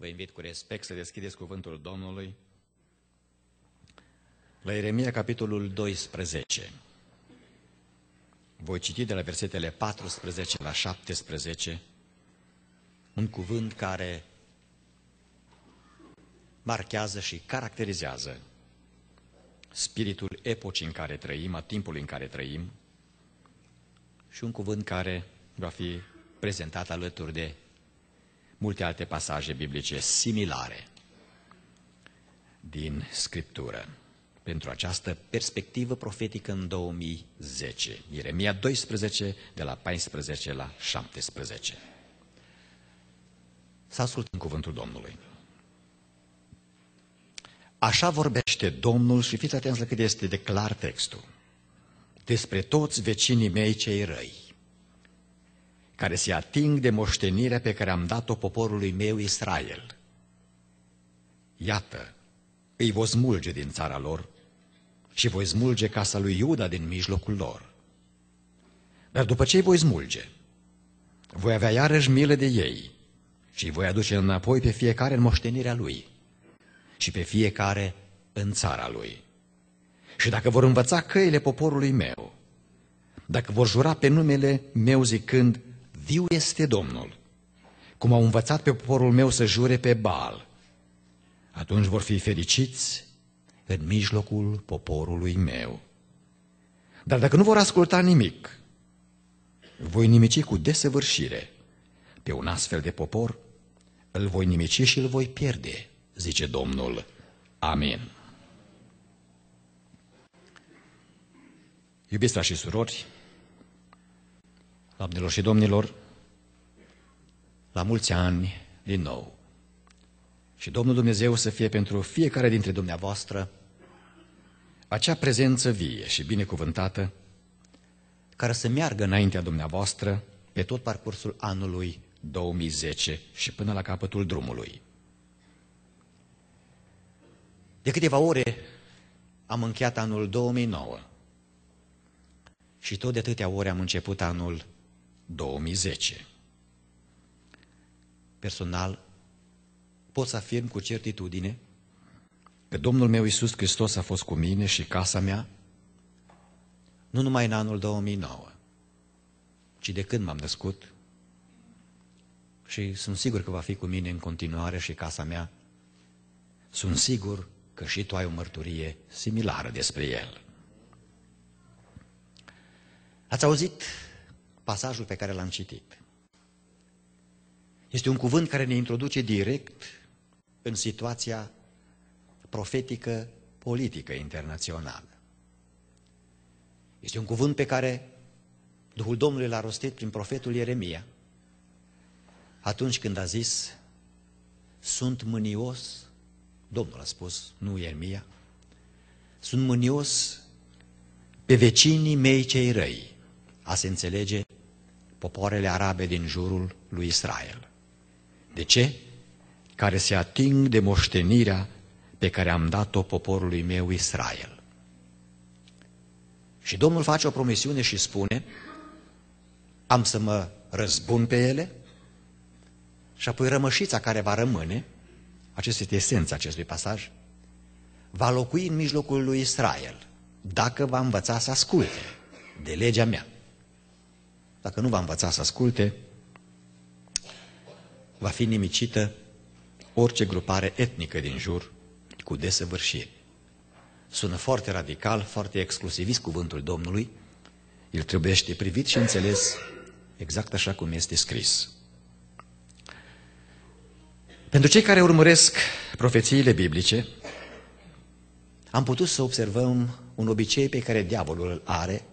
Vă invit cu respect să deschideți cuvântul Domnului la Ieremia, capitolul 12. Voi citi de la versetele 14 la 17 un cuvânt care marchează și caracterizează spiritul epocii în care trăim, a timpului în care trăim, și un cuvânt care va fi prezentat alături de multe alte pasaje biblice similare din Scriptură pentru această perspectivă profetică în 2010, Ieremia 12, de la 14 la 17. Să ascultăm cuvântul Domnului. Așa vorbește Domnul și fiți atenți la cât este de clar textul. Despre toți vecinii mei cei răi, care se ating de moștenirea pe care am dat-o poporului meu Israel. Iată, îi voi smulge din țara lor și voi smulge casa lui Iuda din mijlocul lor. Dar după ce îi voi smulge, voi avea iarăși milă de ei și îi voi aduce înapoi pe fiecare în moștenirea lui și pe fiecare în țara lui. Și dacă vor învăța căile poporului meu, dacă vor jura pe numele meu zicând, viu este Domnul, cum au învățat pe poporul meu să jure pe Baal, atunci vor fi fericiți în mijlocul poporului meu. Dar dacă nu vor asculta nimic, voi nimici cu desăvârșire pe un astfel de popor, îl voi nimici și îl voi pierde, zice Domnul. Amin. Iubiți și surori, Doamnelor și domnilor, la mulți ani din nou. Și Domnul Dumnezeu să fie pentru fiecare dintre dumneavoastră acea prezență vie și binecuvântată care să meargă înaintea dumneavoastră pe tot parcursul anului 2010 și până la capătul drumului. De câteva ore am încheiat anul 2009 și tot de atâtea ore am început anul 2010. Personal, pot să afirm cu certitudine că Domnul meu Iisus Hristos a fost cu mine și casa mea nu numai în anul 2009, ci de când m-am născut și sunt sigur că va fi cu mine în continuare și casa mea. Sunt sigur că și tu ai o mărturie similară despre el. Ați auzit pasajul pe care l-am citit. Este un cuvânt care ne introduce direct în situația profetică politică internațională. Este un cuvânt pe care Duhul Domnului l-a rostit prin profetul Ieremia atunci când a zis sunt mânios, Domnul a spus, nu Ieremia, sunt mânios pe vecinii mei cei răi. A se înțelege popoarele arabe din jurul lui Israel. De ce? Care se ating de moștenirea pe care am dat-o poporului meu Israel. Și Domnul face o promisiune și spune, am să mă răzbun pe ele și apoi rămășița care va rămâne, acesta este esența acestui pasaj, va locui în mijlocul lui Israel, dacă va învăța să asculte de legea mea dacă nu va învăța să asculte, va fi nimicită orice grupare etnică din jur cu desăvârșire. Sună foarte radical, foarte exclusivist cuvântul Domnului, el trebuie să privit și înțeles exact așa cum este scris. Pentru cei care urmăresc profețiile biblice, am putut să observăm un obicei pe care diavolul îl are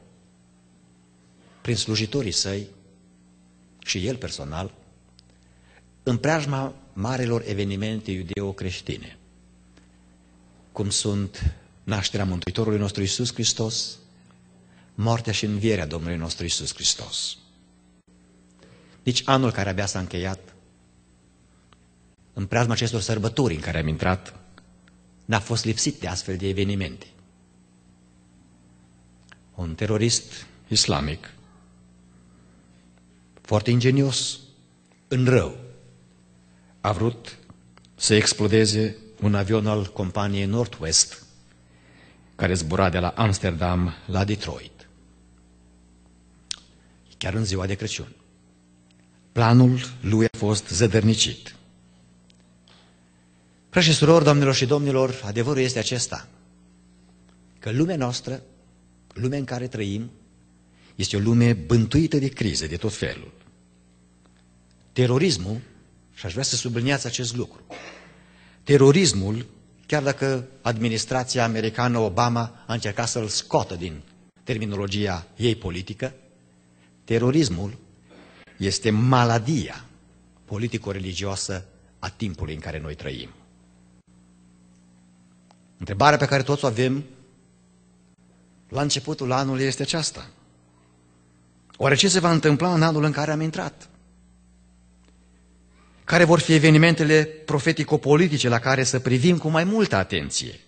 prin slujitorii săi și el personal, în preajma marelor evenimente iudeo-creștine, cum sunt nașterea Mântuitorului nostru Isus Hristos, moartea și învierea Domnului nostru Isus Hristos. Deci anul care abia s-a încheiat, în preajma acestor sărbători în care am intrat, n-a fost lipsit de astfel de evenimente. Un terorist islamic foarte ingenios, în rău, a vrut să explodeze un avion al companiei Northwest, care zbura de la Amsterdam la Detroit. Chiar în ziua de Crăciun. Planul lui a fost zădărnicit. Frăși și surori, domnilor și domnilor, adevărul este acesta, că lumea noastră, lumea în care trăim, este o lume bântuită de crize, de tot felul. Terorismul, și aș vrea să subliniați acest lucru, terorismul, chiar dacă administrația americană Obama a încercat să-l scoată din terminologia ei politică, terorismul este maladia politico-religioasă a timpului în care noi trăim. Întrebarea pe care toți o avem la începutul anului este aceasta. Oare ce se va întâmpla în anul în care am intrat? Care vor fi evenimentele profetico-politice la care să privim cu mai multă atenție?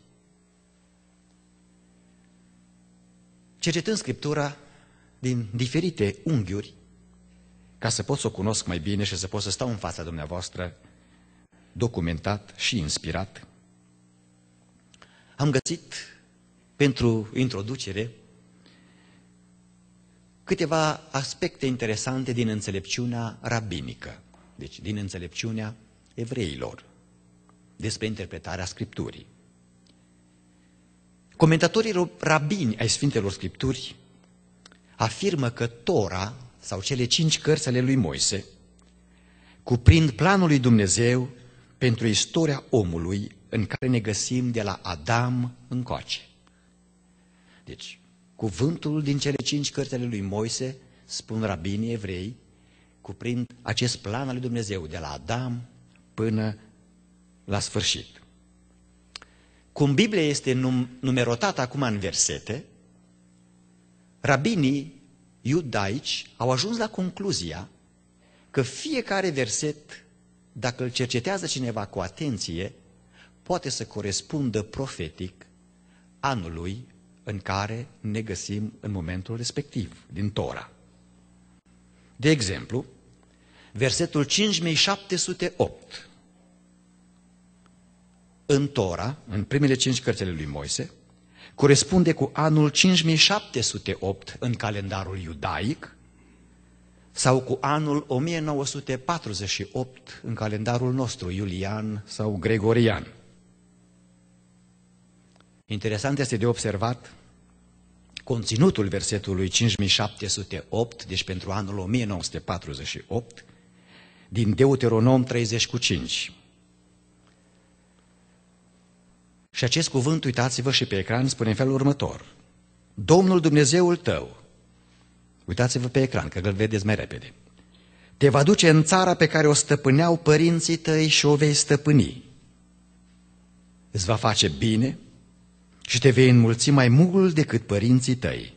Cercetând Scriptura din diferite unghiuri, ca să pot să o cunosc mai bine și să pot să stau în fața dumneavoastră documentat și inspirat, am găsit pentru introducere câteva aspecte interesante din înțelepciunea rabinică, deci din înțelepciunea evreilor, despre interpretarea Scripturii. Comentatorii rabini ai Sfintelor Scripturi afirmă că Tora, sau cele cinci cărți ale lui Moise, cuprind planul lui Dumnezeu pentru istoria omului în care ne găsim de la Adam încoace. Deci, Cuvântul din cele cinci cărțile lui Moise, spun rabinii evrei, cuprind acest plan al lui Dumnezeu de la Adam până la sfârșit. Cum Biblia este num numerotată acum în versete, rabinii iudaici au ajuns la concluzia că fiecare verset, dacă îl cercetează cineva cu atenție, poate să corespundă profetic anului în care ne găsim în momentul respectiv, din Tora. De exemplu, versetul 5708 în Tora, în primele cinci cărțile lui Moise, corespunde cu anul 5708 în calendarul iudaic sau cu anul 1948 în calendarul nostru, iulian sau gregorian. Interesant este de observat conținutul versetului 5708, deci pentru anul 1948, din Deuteronom 30 cu 5. Și acest cuvânt, uitați-vă și pe ecran, spune în felul următor. Domnul Dumnezeul tău, uitați-vă pe ecran, că îl vedeți mai repede, te va duce în țara pe care o stăpâneau părinții tăi și o vei stăpâni. Îți va face bine, și te vei înmulți mai mult decât părinții tăi.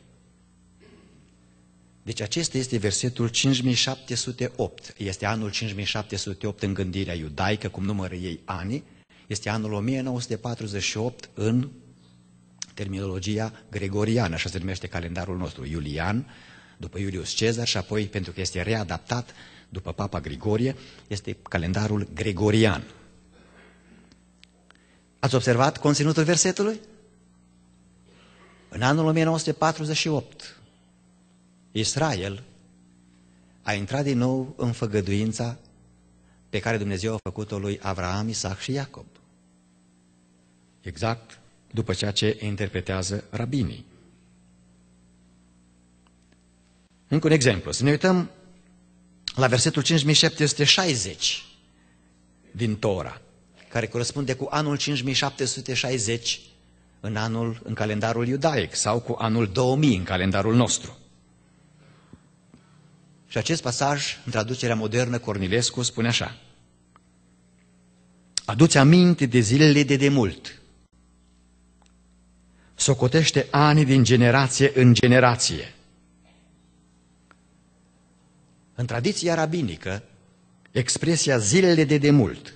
Deci acesta este versetul 5708. Este anul 5708 în gândirea iudaică, cum numără ei ani. Este anul 1948 în terminologia gregoriană, așa se numește calendarul nostru, iulian, după Iulius Cezar și apoi, pentru că este readaptat după Papa Grigorie, este calendarul gregorian. Ați observat conținutul versetului? În anul 1948, Israel a intrat din nou în făgăduința pe care Dumnezeu a făcut-o lui Avraam, Isaac și Iacob. Exact după ceea ce interpretează rabinii. Încă un exemplu. Să ne uităm la versetul 5760 din Tora, care corespunde cu anul 5760 în anul, în calendarul iudaic sau cu anul 2000 în calendarul nostru. Și acest pasaj, în traducerea modernă, Cornilescu spune așa. Aduți aminte de zilele de demult. Socotește ani din generație în generație. În tradiția rabinică, expresia zilele de demult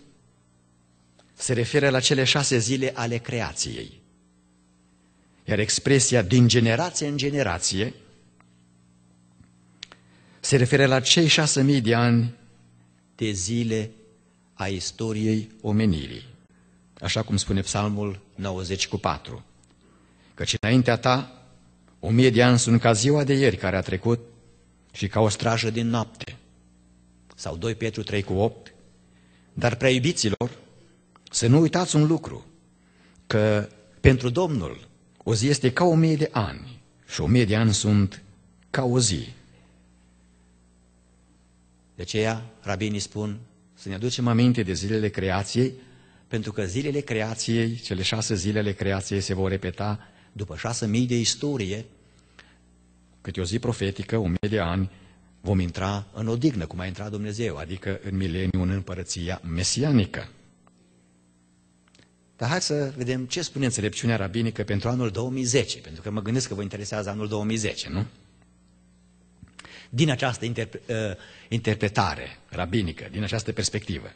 se referă la cele șase zile ale creației. Iar expresia din generație în generație se referă la cei șase mii de ani de zile a istoriei omenirii. Așa cum spune Psalmul 94. Căci înaintea ta, o mie de ani sunt ca ziua de ieri care a trecut și ca o strajă din noapte. Sau 2 Petru 3 cu 8. Dar, prea iubiților, să nu uitați un lucru, că pentru Domnul o zi este ca o mie de ani și o mie de ani sunt ca o zi. De aceea, rabinii spun să ne aducem aminte de zilele creației, pentru că zilele creației, cele șase zilele creației se vor repeta după șase mii de istorie, câte o zi profetică, o mie de ani, vom intra în odihnă, cum a intrat Dumnezeu, adică în mileniu, în împărăția mesianică. Dar hai să vedem ce spune înțelepciunea rabinică pentru anul 2010, pentru că mă gândesc că vă interesează anul 2010, nu? Din această interpre uh, interpretare rabinică, din această perspectivă.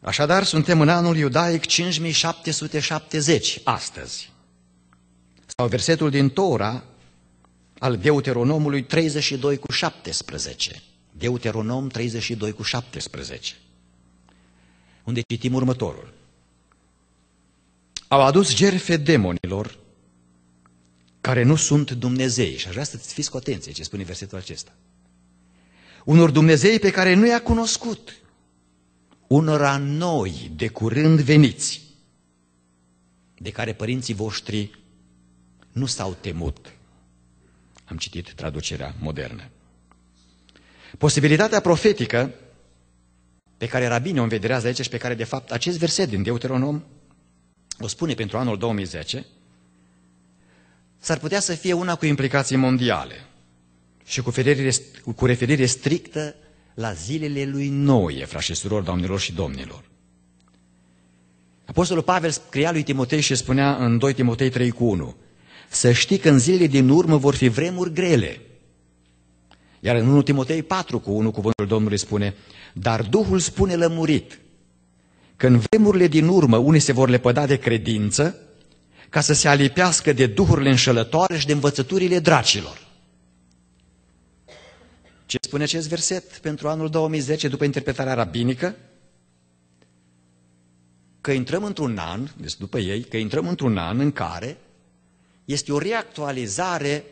Așadar, suntem în anul iudaic 5770, astăzi. Sau versetul din Tora al Deuteronomului 32 cu 17. Deuteronom 32 cu 17 unde citim următorul. Au adus jerfe demonilor care nu sunt Dumnezei. Și aș vrea să fiți cu atenție ce spune versetul acesta. Unor Dumnezei pe care nu i-a cunoscut, unora noi de curând veniți, de care părinții voștri nu s-au temut. Am citit traducerea modernă. Posibilitatea profetică pe care rabinii o învederează aici și pe care, de fapt, acest verset din Deuteronom o spune pentru anul 2010, s-ar putea să fie una cu implicații mondiale și cu referire, cu referire strictă la zilele lui Noe, frați și surori, doamnelor și domnilor. Apostolul Pavel scria lui Timotei și spunea în 2 Timotei 3 cu 1, să știi că în zilele din urmă vor fi vremuri grele. Iar în 1 Timotei 4 cu 1 cuvântul Domnului spune, dar Duhul spune lămurit că în vremurile din urmă unii se vor lepăda de credință ca să se alipească de duhurile înșelătoare și de învățăturile dracilor. Ce spune acest verset pentru anul 2010 după interpretarea rabinică? Că intrăm într-un an, deci după ei, că intrăm într-un an în care este o reactualizare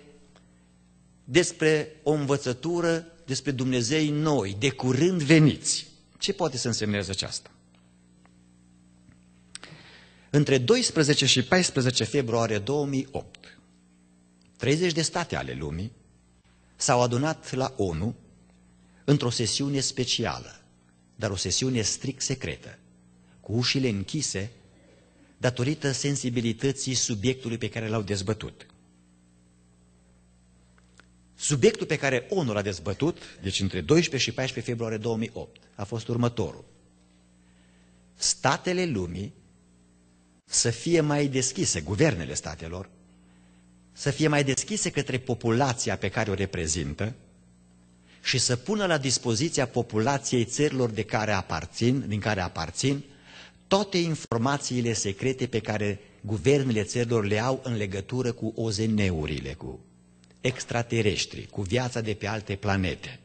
despre o învățătură despre Dumnezei noi, de curând veniți. Ce poate să însemneze aceasta? Între 12 și 14 februarie 2008, 30 de state ale lumii s-au adunat la ONU într-o sesiune specială, dar o sesiune strict secretă, cu ușile închise, datorită sensibilității subiectului pe care l-au dezbătut. Subiectul pe care ONU l-a dezbătut, deci între 12 și 14 februarie 2008, a fost următorul. Statele lumii să fie mai deschise, guvernele statelor, să fie mai deschise către populația pe care o reprezintă și să pună la dispoziția populației țărilor de care aparțin, din care aparțin toate informațiile secrete pe care guvernele țărilor le au în legătură cu OZN-urile, cu extraterestri, cu viața de pe alte planete.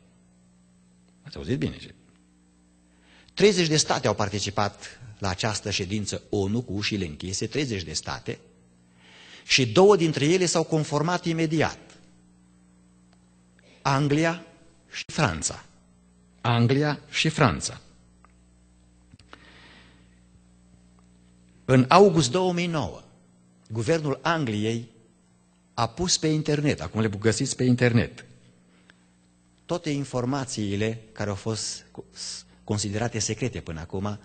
Ați auzit bine ce? 30 de state au participat la această ședință ONU cu ușile închise, 30 de state, și două dintre ele s-au conformat imediat. Anglia și Franța. Anglia și Franța. În august 2009, guvernul Angliei a pus pe internet, acum le găsiți pe internet, toate informațiile care au fost considerate secrete până acum,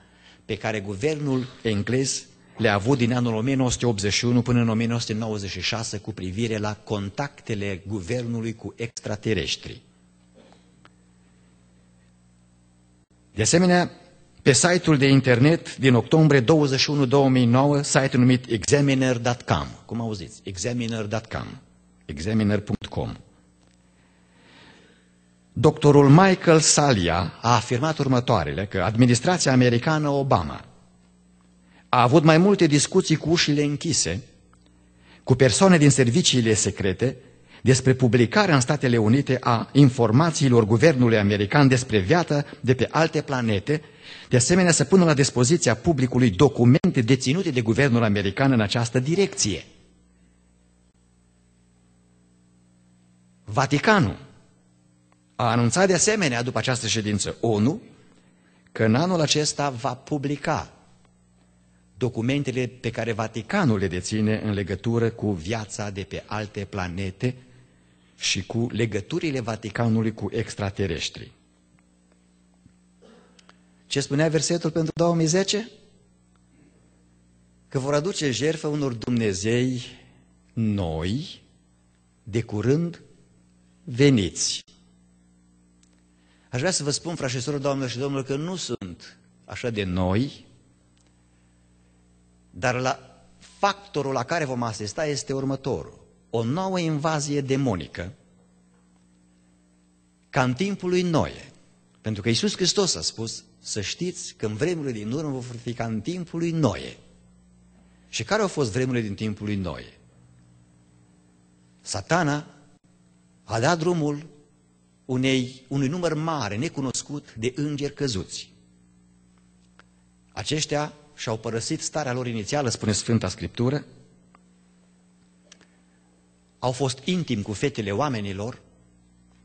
pe care guvernul englez le-a avut din anul 1981 până în 1996 cu privire la contactele guvernului cu extraterestri. De asemenea, pe site-ul de internet din octombrie 21 2009, site numit examiner.com. Cum auziți? Examiner.com. Examiner.com. Doctorul Michael Salia a afirmat următoarele că administrația americană Obama a avut mai multe discuții cu ușile închise, cu persoane din serviciile secrete, despre publicarea în Statele Unite a informațiilor guvernului american despre viața de pe alte planete, de asemenea să pună la dispoziția publicului documente deținute de guvernul american în această direcție. Vaticanul a anunțat de asemenea după această ședință ONU că în anul acesta va publica documentele pe care Vaticanul le deține în legătură cu viața de pe alte planete și cu legăturile Vaticanului cu extraterestrii. Ce spunea versetul pentru 2010? Că vor aduce jertfă unor Dumnezei noi, de curând veniți. Aș vrea să vă spun, frașesorul, doamnelor și domnilor, că nu sunt așa de noi, dar la factorul la care vom asista este următorul o nouă invazie demonică ca în timpul lui Noe. Pentru că Iisus Hristos a spus să știți că în vremurile din urmă vor fi ca în timpul lui Noe. Și care au fost vremurile din timpul lui Noe? Satana a dat drumul unei, unui număr mare, necunoscut, de îngeri căzuți. Aceștia și-au părăsit starea lor inițială, spune Sfânta Scriptură, au fost intim cu fetele oamenilor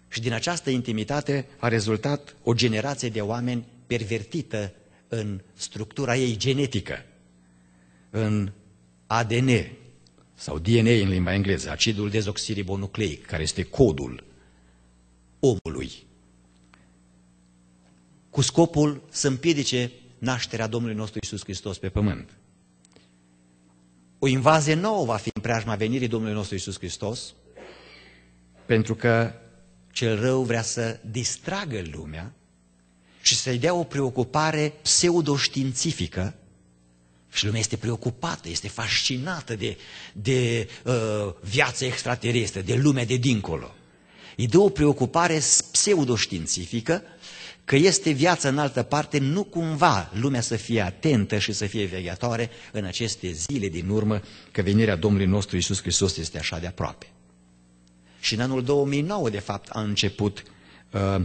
și din această intimitate a rezultat o generație de oameni pervertită în structura ei genetică, în ADN sau DNA în limba engleză, acidul dezoxiribonucleic, care este codul omului, cu scopul să împiedice nașterea Domnului nostru Isus Hristos pe pământ. O invazie nouă va fi în preajma venirii Domnului nostru Isus Hristos, pentru că cel rău vrea să distragă lumea și să-i dea o preocupare pseudoștiințifică și lumea este preocupată, este fascinată de, de uh, viața extraterestră, de lumea de dincolo. Îi dă o preocupare pseudoștiințifică că este viață în altă parte, nu cumva lumea să fie atentă și să fie veghetoare în aceste zile din urmă, că venirea Domnului nostru Isus Hristos este așa de aproape. Și în anul 2009, de fapt, a început uh,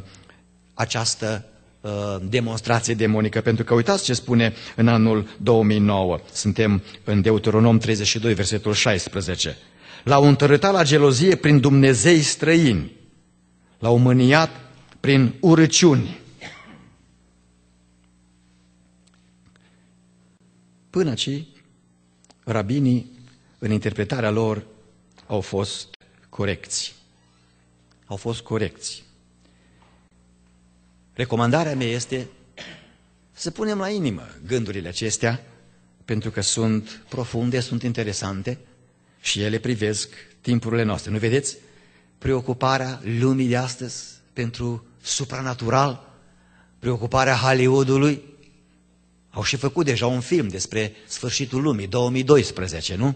această uh, demonstrație demonică, pentru că uitați ce spune în anul 2009. Suntem în Deuteronom 32, versetul 16. L-au întărâtat la gelozie prin Dumnezei străini, l-au mâniat prin urăciuni, Până ce rabinii, în interpretarea lor, au fost corecți. Au fost corecți. Recomandarea mea este să punem la inimă gândurile acestea, pentru că sunt profunde, sunt interesante și ele privesc timpurile noastre. Nu vedeți? Preocuparea lumii de astăzi pentru supranatural, preocuparea Hollywoodului, au și făcut deja un film despre sfârșitul lumii, 2012, nu?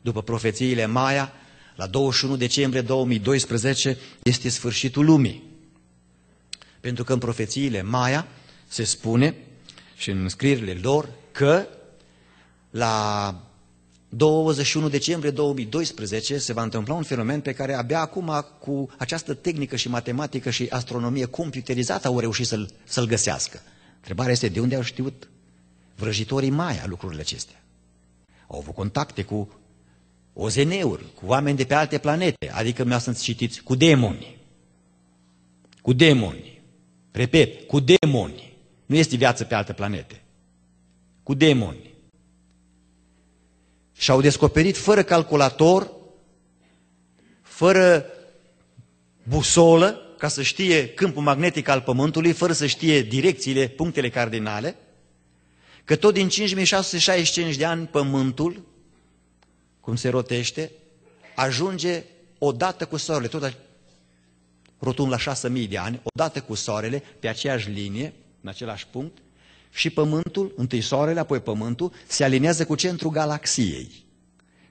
După profețiile Maia, la 21 decembrie 2012 este sfârșitul lumii. Pentru că în profețiile Maia se spune și în scrierile lor că la 21 decembrie 2012 se va întâmpla un fenomen pe care abia acum cu această tehnică și matematică și astronomie computerizată au reușit să-l să, -l, să -l găsească. Întrebarea este de unde au știut vrăjitorii Maia lucrurile acestea? Au avut contacte cu ozeneuri, cu oameni de pe alte planete, adică mi-a să citiți, cu demoni. Cu demoni. Repet, cu demoni. Nu este viață pe alte planete. Cu demoni. Și au descoperit fără calculator, fără busolă, ca să știe câmpul magnetic al Pământului, fără să știe direcțiile, punctele cardinale, că tot din 5665 de ani Pământul, cum se rotește, ajunge odată cu soarele, tot rotund la 6000 de ani, odată cu soarele, pe aceeași linie, în același punct, și Pământul, întâi soarele, apoi Pământul, se aliniază cu centrul galaxiei.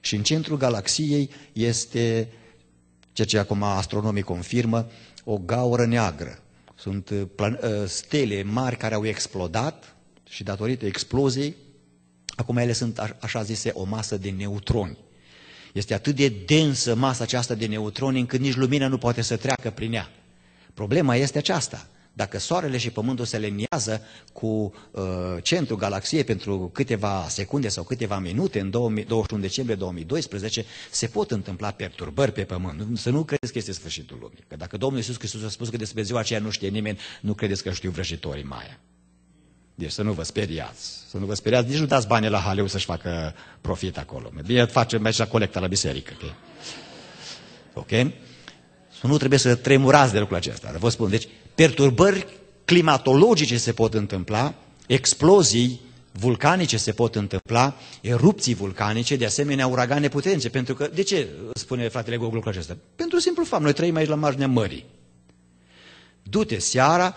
Și în centrul galaxiei este ceea ce acum astronomii confirmă, o gaură neagră. Sunt uh, uh, stele mari care au explodat și datorită exploziei, acum ele sunt așa zise o masă de neutroni. Este atât de densă masa aceasta de neutroni încât nici lumina nu poate să treacă prin ea. Problema este aceasta. Dacă Soarele și Pământul se leniază cu uh, centrul galaxiei pentru câteva secunde sau câteva minute, în 2000, 21 decembrie 2012, se pot întâmpla perturbări pe Pământ. Să nu credeți că este sfârșitul lumii. Că dacă Domnul Iisus Hristos a spus că despre ziua aceea nu știe nimeni, nu credeți că știu vrăjitorii mai. Deci să nu vă speriați, să nu vă speriați, nici nu dați bani la Haleu să-și facă profit acolo. Bine, facem aici la colecta la biserică. Ok? okay? Nu trebuie să tremurați de lucrul acesta, vă spun. Deci perturbări climatologice se pot întâmpla, explozii vulcanice se pot întâmpla, erupții vulcanice, de asemenea uragane puternice. Pentru că, de ce spune fratele Google lucrul acesta? Pentru simplu fapt, noi trăim aici la marginea mării. Du-te seara,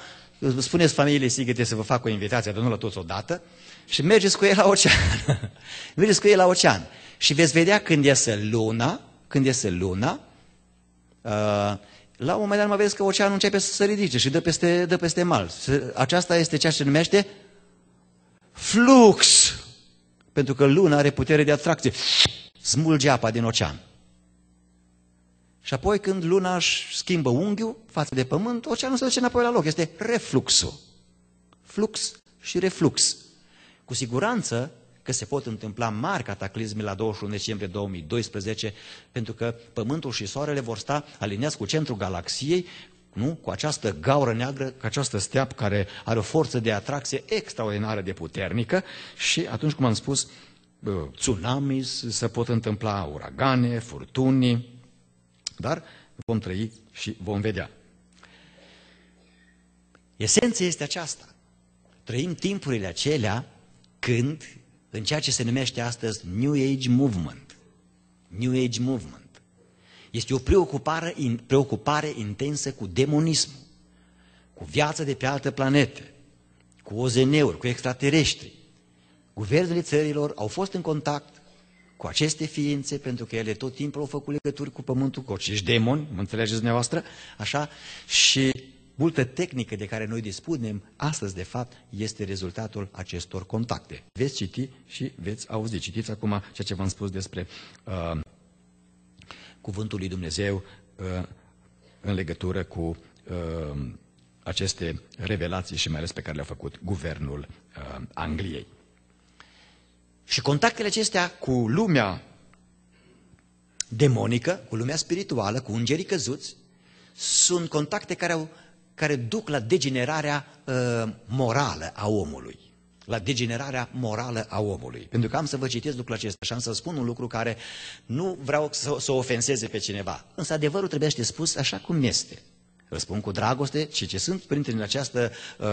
spuneți familiei sigete să vă fac o invitație, dar nu la toți odată, și mergeți cu ei la ocean. mergeți cu ei la ocean. Și veți vedea când iese luna, când iese luna, uh, la un moment dat mă vezi că oceanul începe să se ridice și dă peste, dă peste mal. Aceasta este ceea ce se numește flux. Pentru că luna are putere de atracție. Smulge apa din ocean. Și apoi când luna își schimbă unghiul față de pământ, oceanul se duce înapoi la loc. Este refluxul. Flux și reflux. Cu siguranță, că se pot întâmpla mari cataclizme la 21 decembrie 2012, pentru că Pământul și Soarele vor sta aliniați cu centrul galaxiei, nu? cu această gaură neagră, cu această steap care are o forță de atracție extraordinară de puternică și atunci, cum am spus, tsunami se pot întâmpla, uragane, furtuni, dar vom trăi și vom vedea. Esența este aceasta. Trăim timpurile acelea când în ceea ce se numește astăzi New Age Movement. New Age Movement. Este o preocupare, preocupare intensă cu demonismul, cu viața de pe altă planetă, cu OZN-uri, cu extraterestri. Guvernele țărilor au fost în contact cu aceste ființe, pentru că ele tot timpul au făcut legături cu pământul, cu acești demoni, mă înțelegeți dumneavoastră, așa, și multă tehnică de care noi dispunem astăzi, de fapt, este rezultatul acestor contacte. Veți citi și veți auzi. Citiți acum ceea ce v-am spus despre uh, cuvântul lui Dumnezeu uh, în legătură cu uh, aceste revelații și mai ales pe care le-a făcut guvernul uh, Angliei. Și contactele acestea cu lumea demonică, cu lumea spirituală, cu îngerii căzuți, sunt contacte care au care duc la degenerarea uh, morală a omului. La degenerarea morală a omului. Pentru că am să vă citesc lucrul acesta și am să spun un lucru care nu vreau să, să ofenseze pe cineva. Însă adevărul trebuie să spus așa cum este. Îl spun cu dragoste și ce sunt printre în această, uh,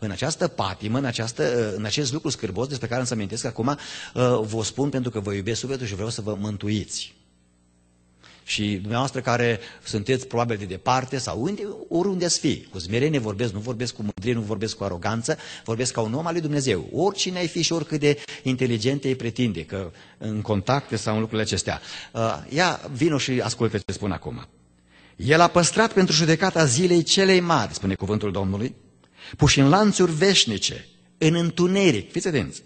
în această patimă, în, această, uh, în acest lucru scârbos despre care îmi amintesc acum, uh, vă spun pentru că vă iubesc sufletul și vreau să vă mântuiți. Și dumneavoastră care sunteți probabil de departe sau unde, oriunde ați fi, cu smerenie vorbesc, nu vorbesc cu mândrie, nu vorbesc cu aroganță, vorbesc ca un om al lui Dumnezeu. Oricine ai fi și oricât de inteligente îi pretinde, că în contacte sau în lucrurile acestea. Uh, ia, vino și ascultă ce spun acum. El a păstrat pentru judecata zilei celei mari, spune cuvântul Domnului, puși în lanțuri veșnice, în întuneric, fiți atenți,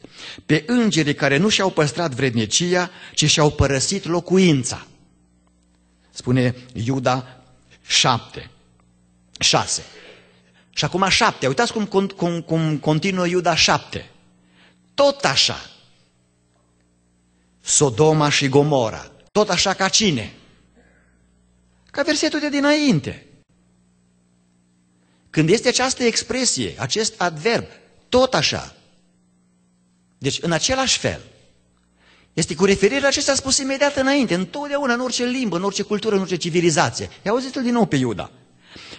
pe îngerii care nu și-au păstrat vrednicia, ci și-au părăsit locuința. Spune Iuda 7, 6. Și acum 7, uitați cum, cum, cum continuă Iuda 7. Tot așa, Sodoma și Gomora, tot așa ca cine? Ca versetul de dinainte. Când este această expresie, acest adverb, tot așa. Deci, în același fel, este cu referire la ce s-a spus imediat înainte, întotdeauna, în orice limbă, în orice cultură, în orice civilizație. i auzit l din nou pe Iuda.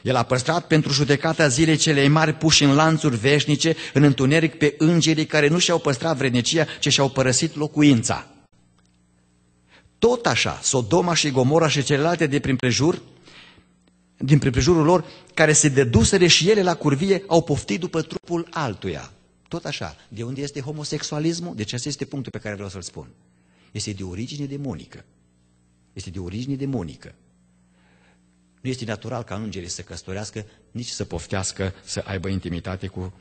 El a păstrat pentru judecata zilei celei mari puși în lanțuri veșnice, în întuneric pe îngerii care nu și-au păstrat vrednicia, ci și-au părăsit locuința. Tot așa, Sodoma și Gomora și celelalte de prin prejur, din prejurul lor, care se dedusere și ele la curvie, au poftit după trupul altuia. Tot așa. De unde este homosexualismul? Deci acesta este punctul pe care vreau să-l spun este de origine demonică. Este de origine demonică. Nu este natural ca îngerii să căsătorească, nici să poftească să aibă intimitate cu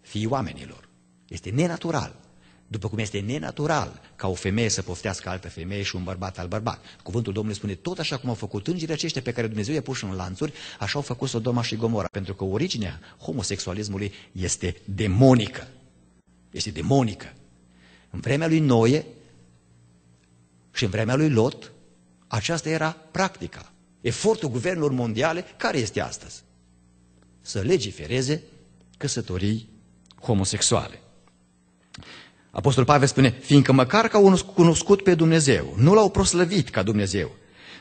fiii oamenilor. Este nenatural. După cum este nenatural ca o femeie să poftească altă femeie și un bărbat al bărbat. Cuvântul Domnului spune tot așa cum au făcut îngerii aceștia pe care Dumnezeu i-a pus în lanțuri, așa au făcut Sodoma și Gomora, pentru că originea homosexualismului este demonică. Este demonică. În vremea lui Noe, și în vremea lui Lot, aceasta era practica. Efortul guvernelor mondiale, care este astăzi? Să legifereze căsătorii homosexuale. Apostol Pavel spune, fiindcă măcar că au cunoscut pe Dumnezeu, nu l-au proslăvit ca Dumnezeu,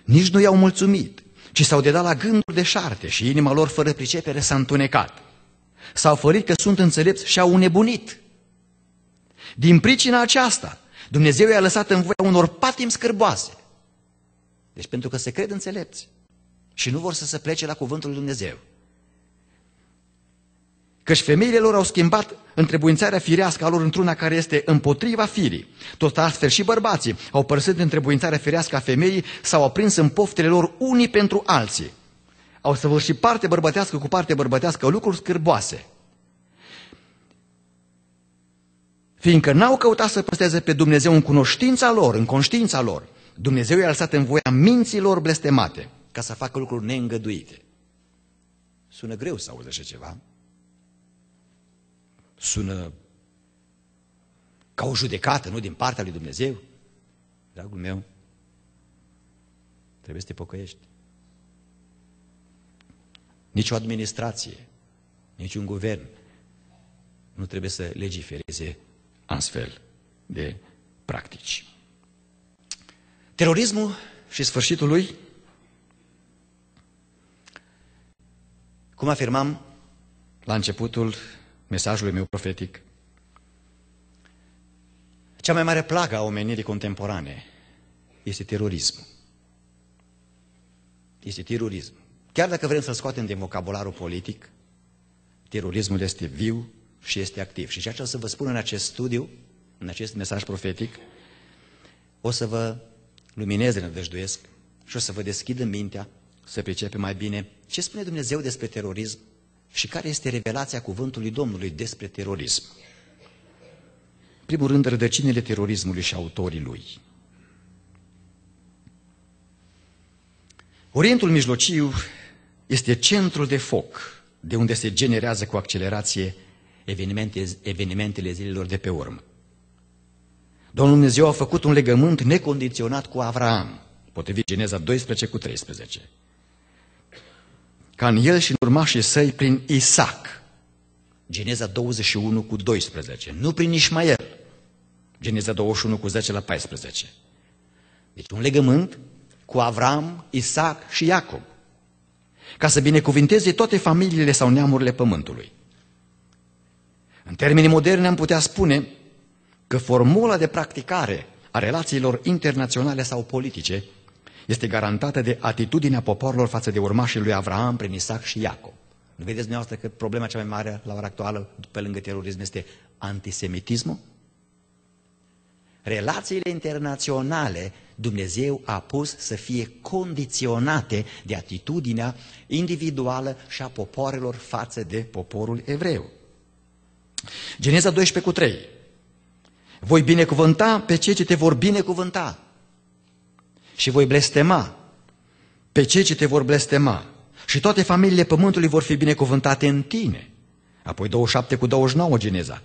nici nu i-au mulțumit, ci s-au dedat la gânduri de șarte și inima lor fără pricepere s-a întunecat. S-au fărit că sunt înțelepți și au nebunit. Din pricina aceasta, Dumnezeu i-a lăsat în voia unor patim scârboase. Deci pentru că se cred înțelepți și nu vor să se plece la cuvântul lui Dumnezeu. Căci femeile lor au schimbat întrebuințarea firească a lor într-una care este împotriva firii. Tot astfel și bărbații au părăsit întrebuințarea firească a femeii, s-au aprins în poftele lor unii pentru alții. Au și parte bărbătească cu parte bărbătească lucruri scârboase. Fiindcă n-au căutat să păsteze pe Dumnezeu în cunoștința lor, în conștiința lor, Dumnezeu i-a lăsat în voia minților blestemate ca să facă lucruri neîngăduite. Sună greu să auzi așa ceva. Sună ca o judecată, nu din partea lui Dumnezeu. Dragul meu, trebuie să te pocăiești. Nici o administrație, nici un guvern nu trebuie să legifereze astfel de practici. Terorismul și sfârșitul lui, cum afirmam la începutul mesajului meu profetic, cea mai mare plagă a omenirii contemporane este terorismul. Este terorism. Chiar dacă vrem să-l scoatem din vocabularul politic, terorismul este viu, și este activ. Și ceea ce o să vă spun în acest studiu, în acest mesaj profetic, o să vă lumineze, nădăjduiesc, și o să vă deschidă mintea să pricepe mai bine ce spune Dumnezeu despre terorism și care este revelația cuvântului Domnului despre terorism. În primul rând, rădăcinile terorismului și autorii lui. Orientul Mijlociu este centrul de foc de unde se generează cu accelerație evenimente, evenimentele zilelor de pe urmă. Domnul Dumnezeu a făcut un legământ necondiționat cu Avraam, potrivit Geneza 12 cu 13, ca în el și în urmașii săi prin Isaac, Geneza 21 cu 12, nu prin Ismael, Geneza 21 cu 10 la 14. Deci un legământ cu Avram, Isaac și Iacob, ca să binecuvinteze toate familiile sau neamurile pământului. În termeni moderni am putea spune că formula de practicare a relațiilor internaționale sau politice este garantată de atitudinea poporilor față de urmașii lui Avraam prin Isaac și Iacob. Vedeți dumneavoastră că problema cea mai mare la ora actuală, pe lângă terorism, este antisemitismul? Relațiile internaționale Dumnezeu a pus să fie condiționate de atitudinea individuală și a poporilor față de poporul evreu. Geneza 12 cu 3. Voi binecuvânta pe cei ce te vor binecuvânta și voi blestema pe cei ce te vor blestema și toate familiile pământului vor fi binecuvântate în tine. Apoi 27 cu 29 Geneza.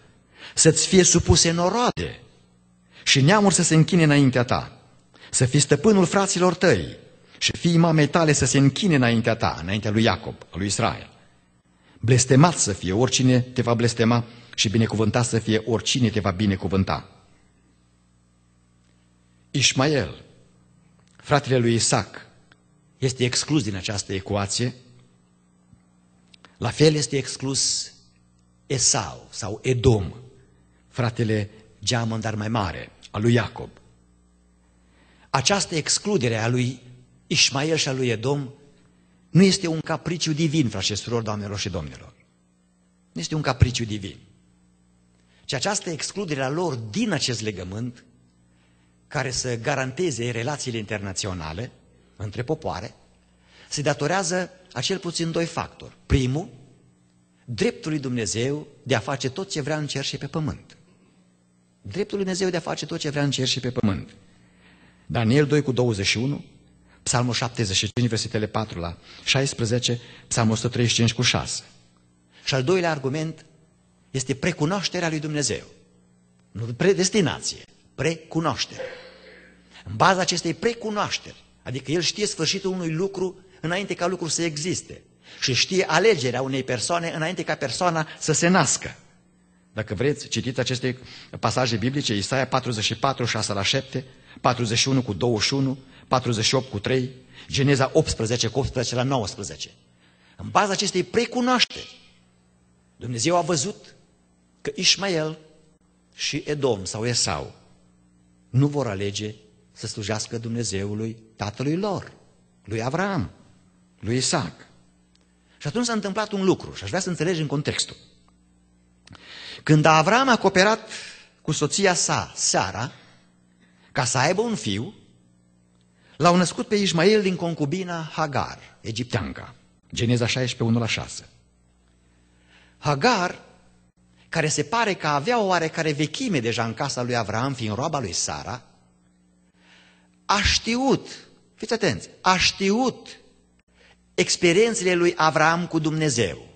Să-ți fie supuse noroade și neamuri să se închine înaintea ta, să fii stăpânul fraților tăi și fii mamei tale să se închine înaintea ta, înaintea lui Iacob, lui Israel. Blestemat să fie oricine te va blestema și binecuvântat să fie oricine te va binecuvânta. Ismael, fratele lui Isaac, este exclus din această ecuație. La fel este exclus Esau sau Edom, fratele geamăn, dar mai mare, al lui Iacob. Această excludere a lui Ismael și a lui Edom nu este un capriciu divin, frați și surori, doamnelor și domnilor. Nu este un capriciu divin. Și această excludere a lor din acest legământ, care să garanteze relațiile internaționale între popoare, se datorează a cel puțin doi factori. Primul, dreptul lui Dumnezeu de a face tot ce vrea în cer și pe pământ. Dreptul lui Dumnezeu de a face tot ce vrea în cer și pe pământ. Daniel 2 cu 21, Psalmul 75, versetele 4 la 16, Psalmul 135 cu 6. Și al doilea argument, este precunoașterea lui Dumnezeu. Nu predestinație, precunoaștere. În baza acestei precunoașteri, adică el știe sfârșitul unui lucru înainte ca lucrul să existe și știe alegerea unei persoane înainte ca persoana să se nască. Dacă vreți, citiți aceste pasaje biblice, Isaia 44, 6 la 7, 41 cu 21, 48 cu 3, Geneza 18 cu 18 la 19. În baza acestei precunoașteri, Dumnezeu a văzut că Ismael și Edom sau Esau nu vor alege să slujească Dumnezeului tatălui lor, lui Avram, lui Isaac. Și atunci s-a întâmplat un lucru și aș vrea să înțelegem contextul. Când Avram a cooperat cu soția sa, Sara, ca să aibă un fiu, l-au născut pe Ismael din concubina Hagar, egipteanca. Geneza 16, 1 la 6. Hagar care se pare că avea o oarecare vechime deja în casa lui Avram, fiind roaba lui Sara, a știut, fiți atenți, a știut experiențele lui Avram cu Dumnezeu.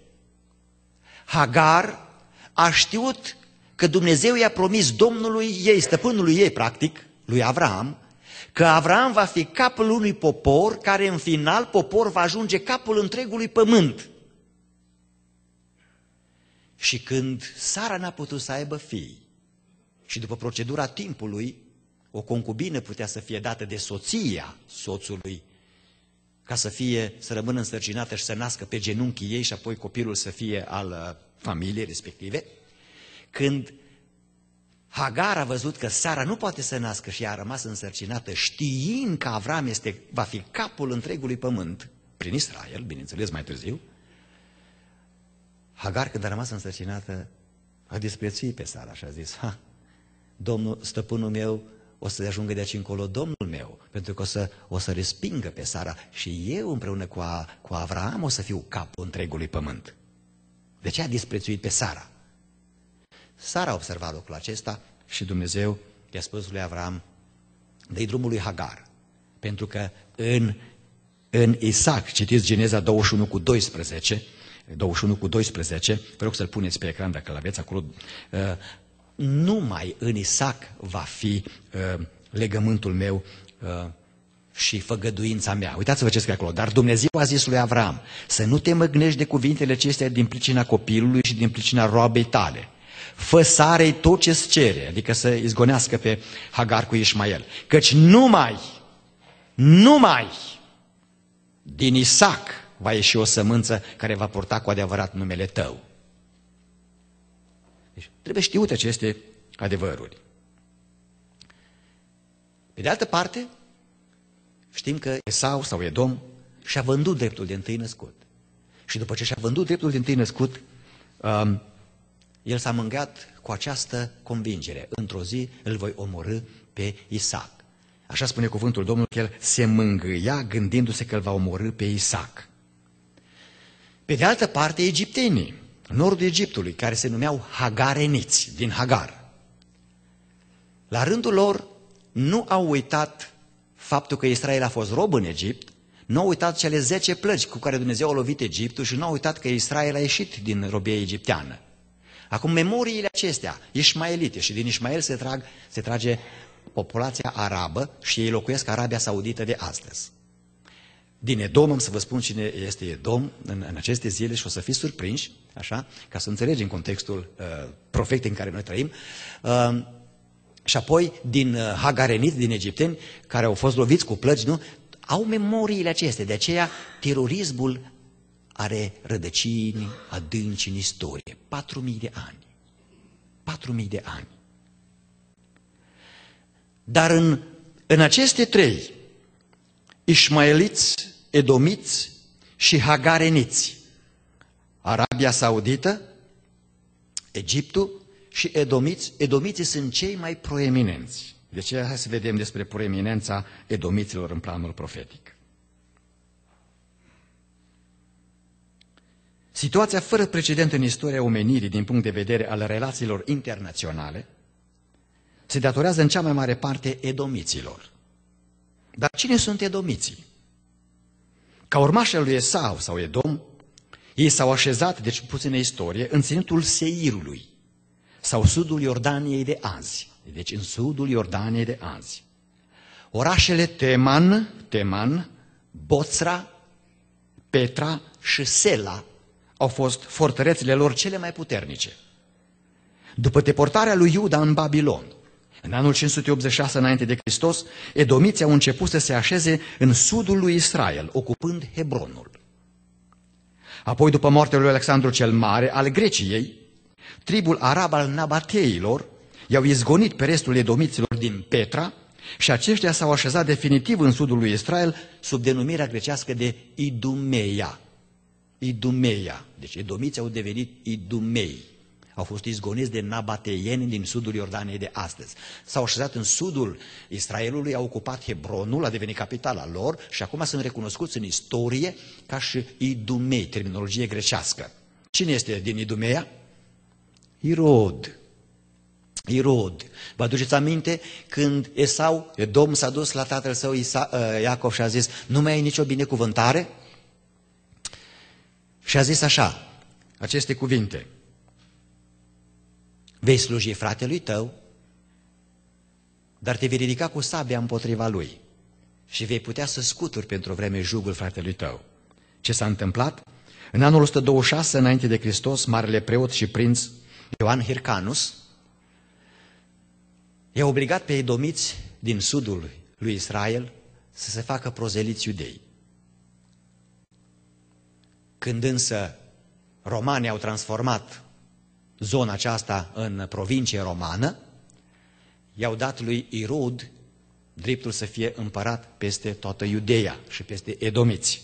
Hagar a știut că Dumnezeu i-a promis Domnului ei, stăpânului ei, practic, lui Avram, că Avram va fi capul unui popor care în final popor va ajunge capul întregului pământ. Și când Sara n-a putut să aibă fii și după procedura timpului, o concubină putea să fie dată de soția soțului ca să fie, să rămână însărcinată și să nască pe genunchii ei și apoi copilul să fie al uh, familiei respective. Când Hagar a văzut că Sara nu poate să nască și a rămas însărcinată, știind că Avram este, va fi capul întregului pământ, prin Israel, bineînțeles mai târziu, Hagar, când a rămas însărcinată, a disprețuit pe Sara și a zis, ha, domnul, stăpânul meu o să ajungă de aici încolo domnul meu, pentru că o să, o să respingă pe Sara și eu împreună cu, a, cu Avraam o să fiu capul întregului pământ. De ce a disprețuit pe Sara? Sara a observat lucrul acesta și Dumnezeu i-a spus lui Avram, dă drumul lui Hagar, pentru că în, în Isaac, citiți Geneza 21 cu 12, 21 cu 12, vă rog să-l puneți pe ecran dacă l-aveți acolo, uh, numai în Isaac va fi uh, legământul meu uh, și făgăduința mea. Uitați-vă ce scrie acolo. Dar Dumnezeu a zis lui Avram să nu te măgnești de cuvintele acestea din pricina copilului și din pricina roabei tale. Fă sarei tot ce-ți cere, adică să izgonească pe Hagar cu Ismael. Căci numai, numai din Isaac va ieși o sămânță care va purta cu adevărat numele tău. Deci trebuie știute aceste adevăruri. Pe de altă parte, știm că Esau sau Edom și-a vândut dreptul de întâi născut. Și după ce și-a vândut dreptul de întâi născut, um, el s-a mângat cu această convingere. Într-o zi îl voi omorâ pe Isaac. Așa spune cuvântul Domnului că el se mângâia gândindu-se că îl va omorâ pe Isaac. Pe de altă parte, egiptenii, nordul Egiptului, care se numeau hagareniți, din Hagar, la rândul lor nu au uitat faptul că Israel a fost rob în Egipt, nu au uitat cele 10 plăci cu care Dumnezeu a lovit Egiptul și nu au uitat că Israel a ieșit din robia egipteană. Acum, memoriile acestea, ismaelite, și din Ismael se, trag, se trage populația arabă și ei locuiesc Arabia Saudită de astăzi din Edom, am să vă spun cine este Edom în, în aceste zile și o să fiți surprinși, așa, ca să înțelegem contextul uh, profetic în care noi trăim. Uh, și apoi din uh, Hagarenit, din egipteni, care au fost loviți cu plăci, nu? Au memoriile acestea, de aceea terorismul are rădăcini adânci în istorie. 4.000 de ani. 4.000 de ani. Dar în, în aceste trei Ișmaeliți, Edomiți și Hagareniți. Arabia Saudită, Egiptul și Edomiți. Edomiții sunt cei mai proeminenți. Deci hai să vedem despre proeminența edomiților în planul profetic. Situația fără precedent în istoria omenirii din punct de vedere al relațiilor internaționale se datorează în cea mai mare parte edomiților. Dar cine sunt edomiții? Ca urmașii lui Esau sau Edom, ei s-au așezat, deci puțină istorie, în ținutul Seirului sau sudul Iordaniei de azi. Deci în sudul Iordaniei de azi. Orașele Teman, Teman, Boțra, Petra și Sela au fost fortărețile lor cele mai puternice. După deportarea lui Iuda în Babilon, în anul 586 înainte de Hristos, edomiții au început să se așeze în sudul lui Israel, ocupând Hebronul. Apoi, după moartea lui Alexandru cel Mare, al Greciei, tribul arab al Nabateilor i-au izgonit pe restul edomiților din Petra și aceștia s-au așezat definitiv în sudul lui Israel sub denumirea grecească de Idumeia. Idumeia. Deci edomiții au devenit idumei. Au fost izgoniți de nabateieni din sudul Iordaniei de astăzi. S-au așezat în sudul Israelului, au ocupat Hebronul, a devenit capitala lor și acum sunt recunoscuți în istorie ca și idumei, terminologie grecească. Cine este din idumeia? Irod. Irod. Vă aduceți aminte când Esau, Edom s-a dus la tatăl său Isa, ă, Iacov și a zis, nu mai ai nicio binecuvântare? Și a zis așa, aceste cuvinte, Vei sluji fratelui tău, dar te vei ridica cu sabia împotriva lui și vei putea să scuturi pentru o vreme jugul fratelui tău. Ce s-a întâmplat? În anul 126 înainte de Hristos, marele preot și prinț Ioan Hircanus i-a obligat pe edomiți din sudul lui Israel să se facă prozeliți iudei. Când însă romanii au transformat zona aceasta în provincie romană, i-au dat lui Irod dreptul să fie împărat peste toată Iudeea și peste Edomiți.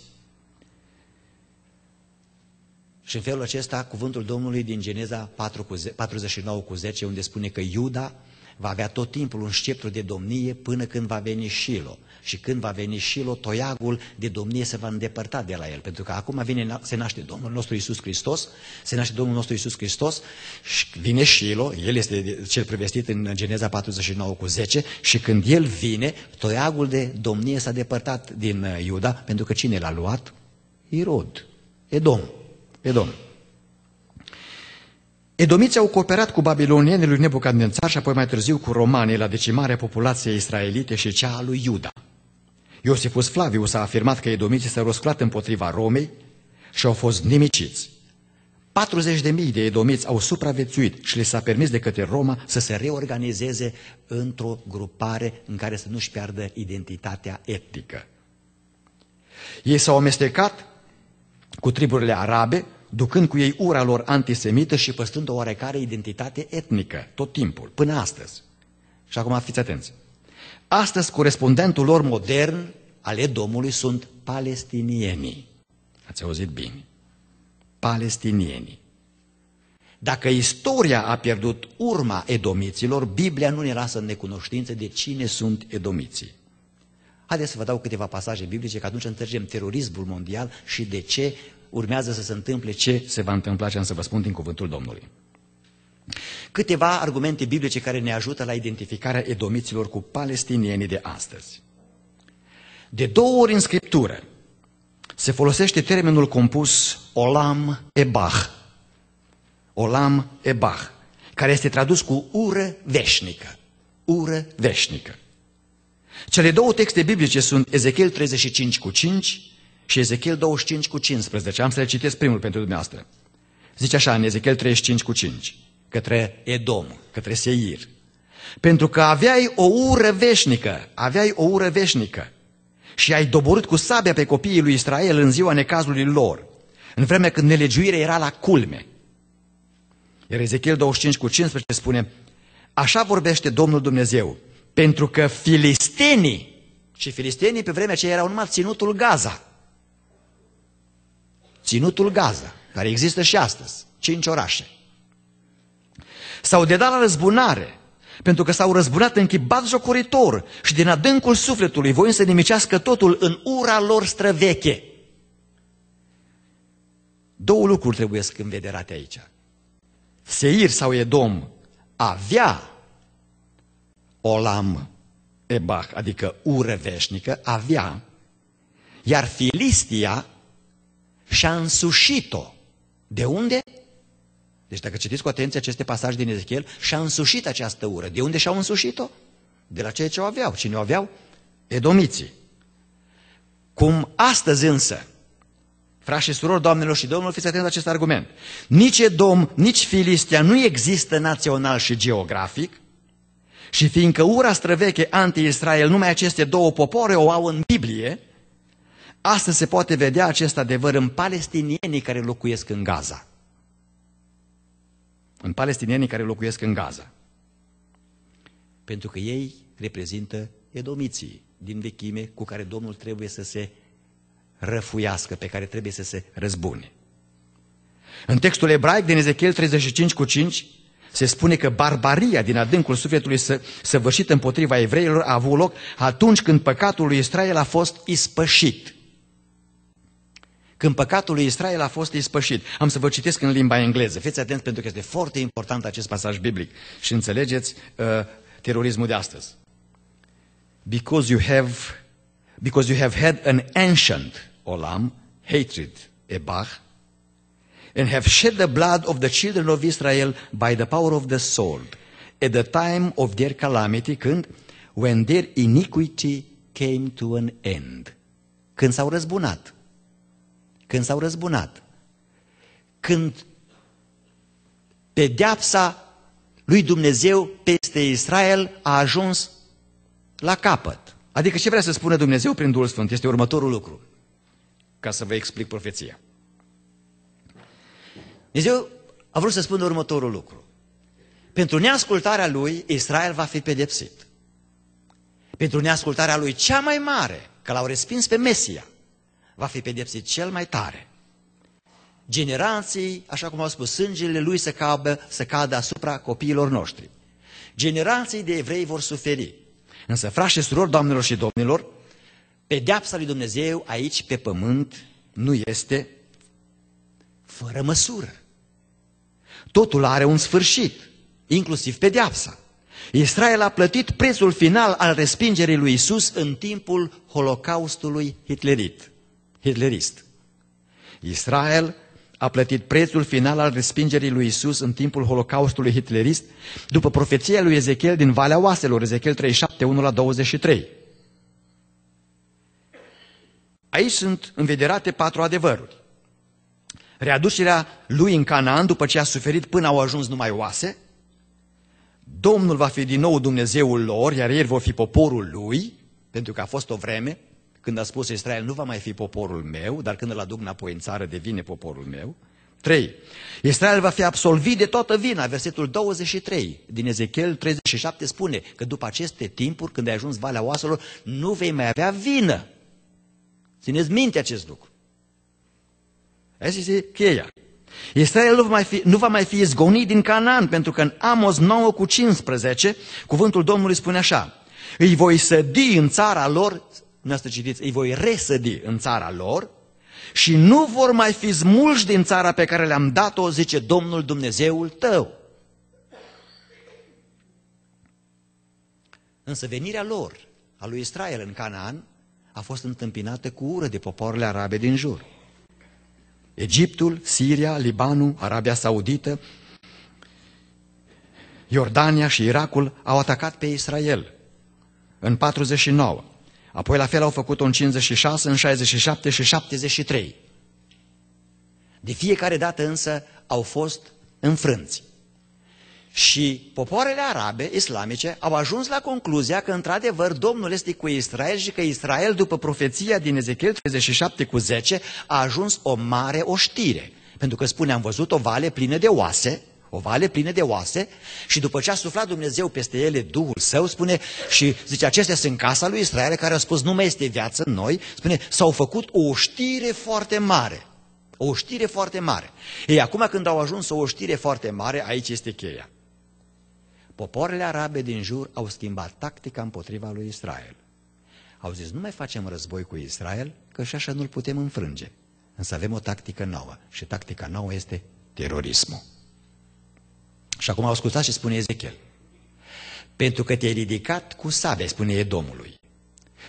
Și în felul acesta, cuvântul Domnului din Geneza 49 cu 10, unde spune că Iuda va avea tot timpul un sceptru de domnie până când va veni Șilo. Și când va veni Șilo, toiagul de domnie se va îndepărta de la el. Pentru că acum vine, se naște Domnul nostru Isus Hristos, se naște Domnul nostru Isus Hristos, și vine Șilo, el este cel prevestit în Geneza 49 cu 10, și când el vine, toiagul de domnie s-a depărtat din uh, Iuda, pentru că cine l-a luat? Irod, Edom, Edom. Edomiții au cooperat cu babilonienii lui Nebucadnețar și apoi mai târziu cu romanii la decimarea populației israelite și cea a lui Iuda. Iosifus Flavius a afirmat că edomiții s-au răsclat împotriva Romei și au fost nimiciți. 40.000 de edomiți au supraviețuit și le s-a permis de către Roma să se reorganizeze într-o grupare în care să nu-și piardă identitatea etnică. Ei s-au amestecat cu triburile arabe, ducând cu ei ura lor antisemită și păstând o oarecare identitate etnică, tot timpul, până astăzi. Și acum fiți atenți. Astăzi, corespondentul lor modern ale Domnului sunt palestinienii. Ați auzit bine. Palestinienii. Dacă istoria a pierdut urma edomiților, Biblia nu ne lasă în necunoștință de cine sunt edomiții. Haideți să vă dau câteva pasaje biblice, că atunci înțelegem terorismul mondial și de ce urmează să se întâmple ce se va întâmpla, ce am să vă spun din cuvântul Domnului. Câteva argumente biblice care ne ajută la identificarea edomiților cu palestinienii de astăzi. De două ori în Scriptură se folosește termenul compus olam ebah, olam ebah, care este tradus cu ură veșnică, ură veșnică. Cele două texte biblice sunt Ezechiel 35 cu 5 și Ezechiel 25 cu 15. Am să le citesc primul pentru dumneavoastră. Zice așa în Ezechiel 35 cu 5. Către Edom, către Seir. Pentru că aveai o ură veșnică, aveai o ură veșnică și ai doborât cu sabia pe copiii lui Israel în ziua necazului lor, în vremea când nelegiuirea era la culme. Iar Ezechiel 25 cu 15 spune, așa vorbește Domnul Dumnezeu, pentru că filistenii, și filistenii pe vremea ce erau numai ținutul Gaza, Ținutul Gaza, care există și astăzi, cinci orașe. S-au dedat la răzbunare, pentru că s-au răzbunat chip jocoritor și din adâncul sufletului voind să nimicească totul în ura lor străveche. Două lucruri trebuie să învederate aici. Seir sau Edom avea olam ebach, adică ură veșnică, avea, iar Filistia și-a însușit-o. De unde? Deci dacă citiți cu atenție aceste pasaje din Ezechiel, și-a însușit această ură. De unde și-au însușit-o? De la ceea ce o aveau. Cine o aveau? Edomiții. Cum astăzi însă, frași și surori, doamnelor și domnilor, fiți atenți la acest argument. Nici Edom, nici Filistia nu există național și geografic, și fiindcă ura străveche anti-Israel, numai aceste două popoare o au în Biblie, Astăzi se poate vedea acest adevăr în palestinienii care locuiesc în Gaza. În palestinienii care locuiesc în Gaza. Pentru că ei reprezintă edomiții din vechime cu care Domnul trebuie să se răfuiască, pe care trebuie să se răzbune. În textul ebraic din Ezechiel 35 cu 5 se spune că barbaria din adâncul sufletului să, săvârșit împotriva evreilor a avut loc atunci când păcatul lui Israel a fost ispășit când păcatul lui Israel a fost ispășit. Am să vă citesc în limba engleză. Fiți atenți pentru că este foarte important acest pasaj biblic și înțelegeți uh, terorismul de astăzi. Because you have, because you have had an ancient olam, hatred, ebach, and have shed the blood of the children of Israel by the power of the sword, at the time of their calamity, când, when their iniquity came to an end, când s-au răzbunat când s-au răzbunat, când pedeapsa lui Dumnezeu peste Israel a ajuns la capăt. Adică ce vrea să spună Dumnezeu prin Duhul Sfânt? Este următorul lucru, ca să vă explic profeția. Dumnezeu a vrut să spună următorul lucru. Pentru neascultarea lui, Israel va fi pedepsit. Pentru neascultarea lui cea mai mare, că l-au respins pe Mesia, va fi pedepsit cel mai tare. Generații, așa cum au spus, sângele lui să, cabă, să cadă asupra copiilor noștri. Generații de evrei vor suferi. Însă, frași și surori, doamnelor și domnilor, pedeapsa lui Dumnezeu aici pe pământ nu este fără măsură. Totul are un sfârșit, inclusiv pedeapsa. Israel a plătit prețul final al respingerii lui Isus în timpul Holocaustului hitlerit hitlerist. Israel a plătit prețul final al respingerii lui Isus în timpul holocaustului hitlerist, după profeția lui Ezechiel din Valea Oaselor, Ezechiel 37, 1 la 23. Aici sunt învederate patru adevăruri. Readucerea lui în Canaan după ce a suferit până au ajuns numai oase, Domnul va fi din nou Dumnezeul lor, iar ei vor fi poporul lui, pentru că a fost o vreme, când a spus Israel nu va mai fi poporul meu, dar când îl aduc înapoi în țară devine poporul meu. 3. Israel va fi absolvit de toată vina. Versetul 23 din Ezechiel 37 spune că după aceste timpuri, când ai ajuns Valea Oaselor, nu vei mai avea vină. Țineți minte acest lucru. Asta este cheia. Israel nu va, mai fi, nu va mai fi izgonit din Canaan, pentru că în Amos 9 cu 15, cuvântul Domnului spune așa, îi voi sădi în țara lor dumneavoastră citiți, îi voi resădi în țara lor și nu vor mai fi smulși din țara pe care le-am dat-o, zice Domnul Dumnezeul tău. Însă venirea lor, a lui Israel în Canaan, a fost întâmpinată cu ură de popoarele arabe din jur. Egiptul, Siria, Libanul, Arabia Saudită, Iordania și Irakul au atacat pe Israel în 49. Apoi la fel au făcut-o în 56, în 67 și 73. De fiecare dată însă au fost înfrânți. Și popoarele arabe, islamice, au ajuns la concluzia că într-adevăr Domnul este cu Israel și că Israel, după profeția din Ezechiel 37 cu 10, a ajuns o mare oștire. Pentru că spune, am văzut o vale plină de oase, o vale plină de oase și după ce a suflat Dumnezeu peste ele Duhul Său, spune și zice, acestea sunt casa lui Israel care a spus, nu mai este viață în noi, spune, s-au făcut o știre foarte mare. O știre foarte mare. Ei, acum când au ajuns o știre foarte mare, aici este cheia. Poporile arabe din jur au schimbat tactica împotriva lui Israel. Au zis, nu mai facem război cu Israel, că și așa nu-l putem înfrânge. Însă avem o tactică nouă și tactica nouă este terorismul. Și acum ascultat și spune Ezechiel. Pentru că te-ai ridicat cu sabia, spune Domnului,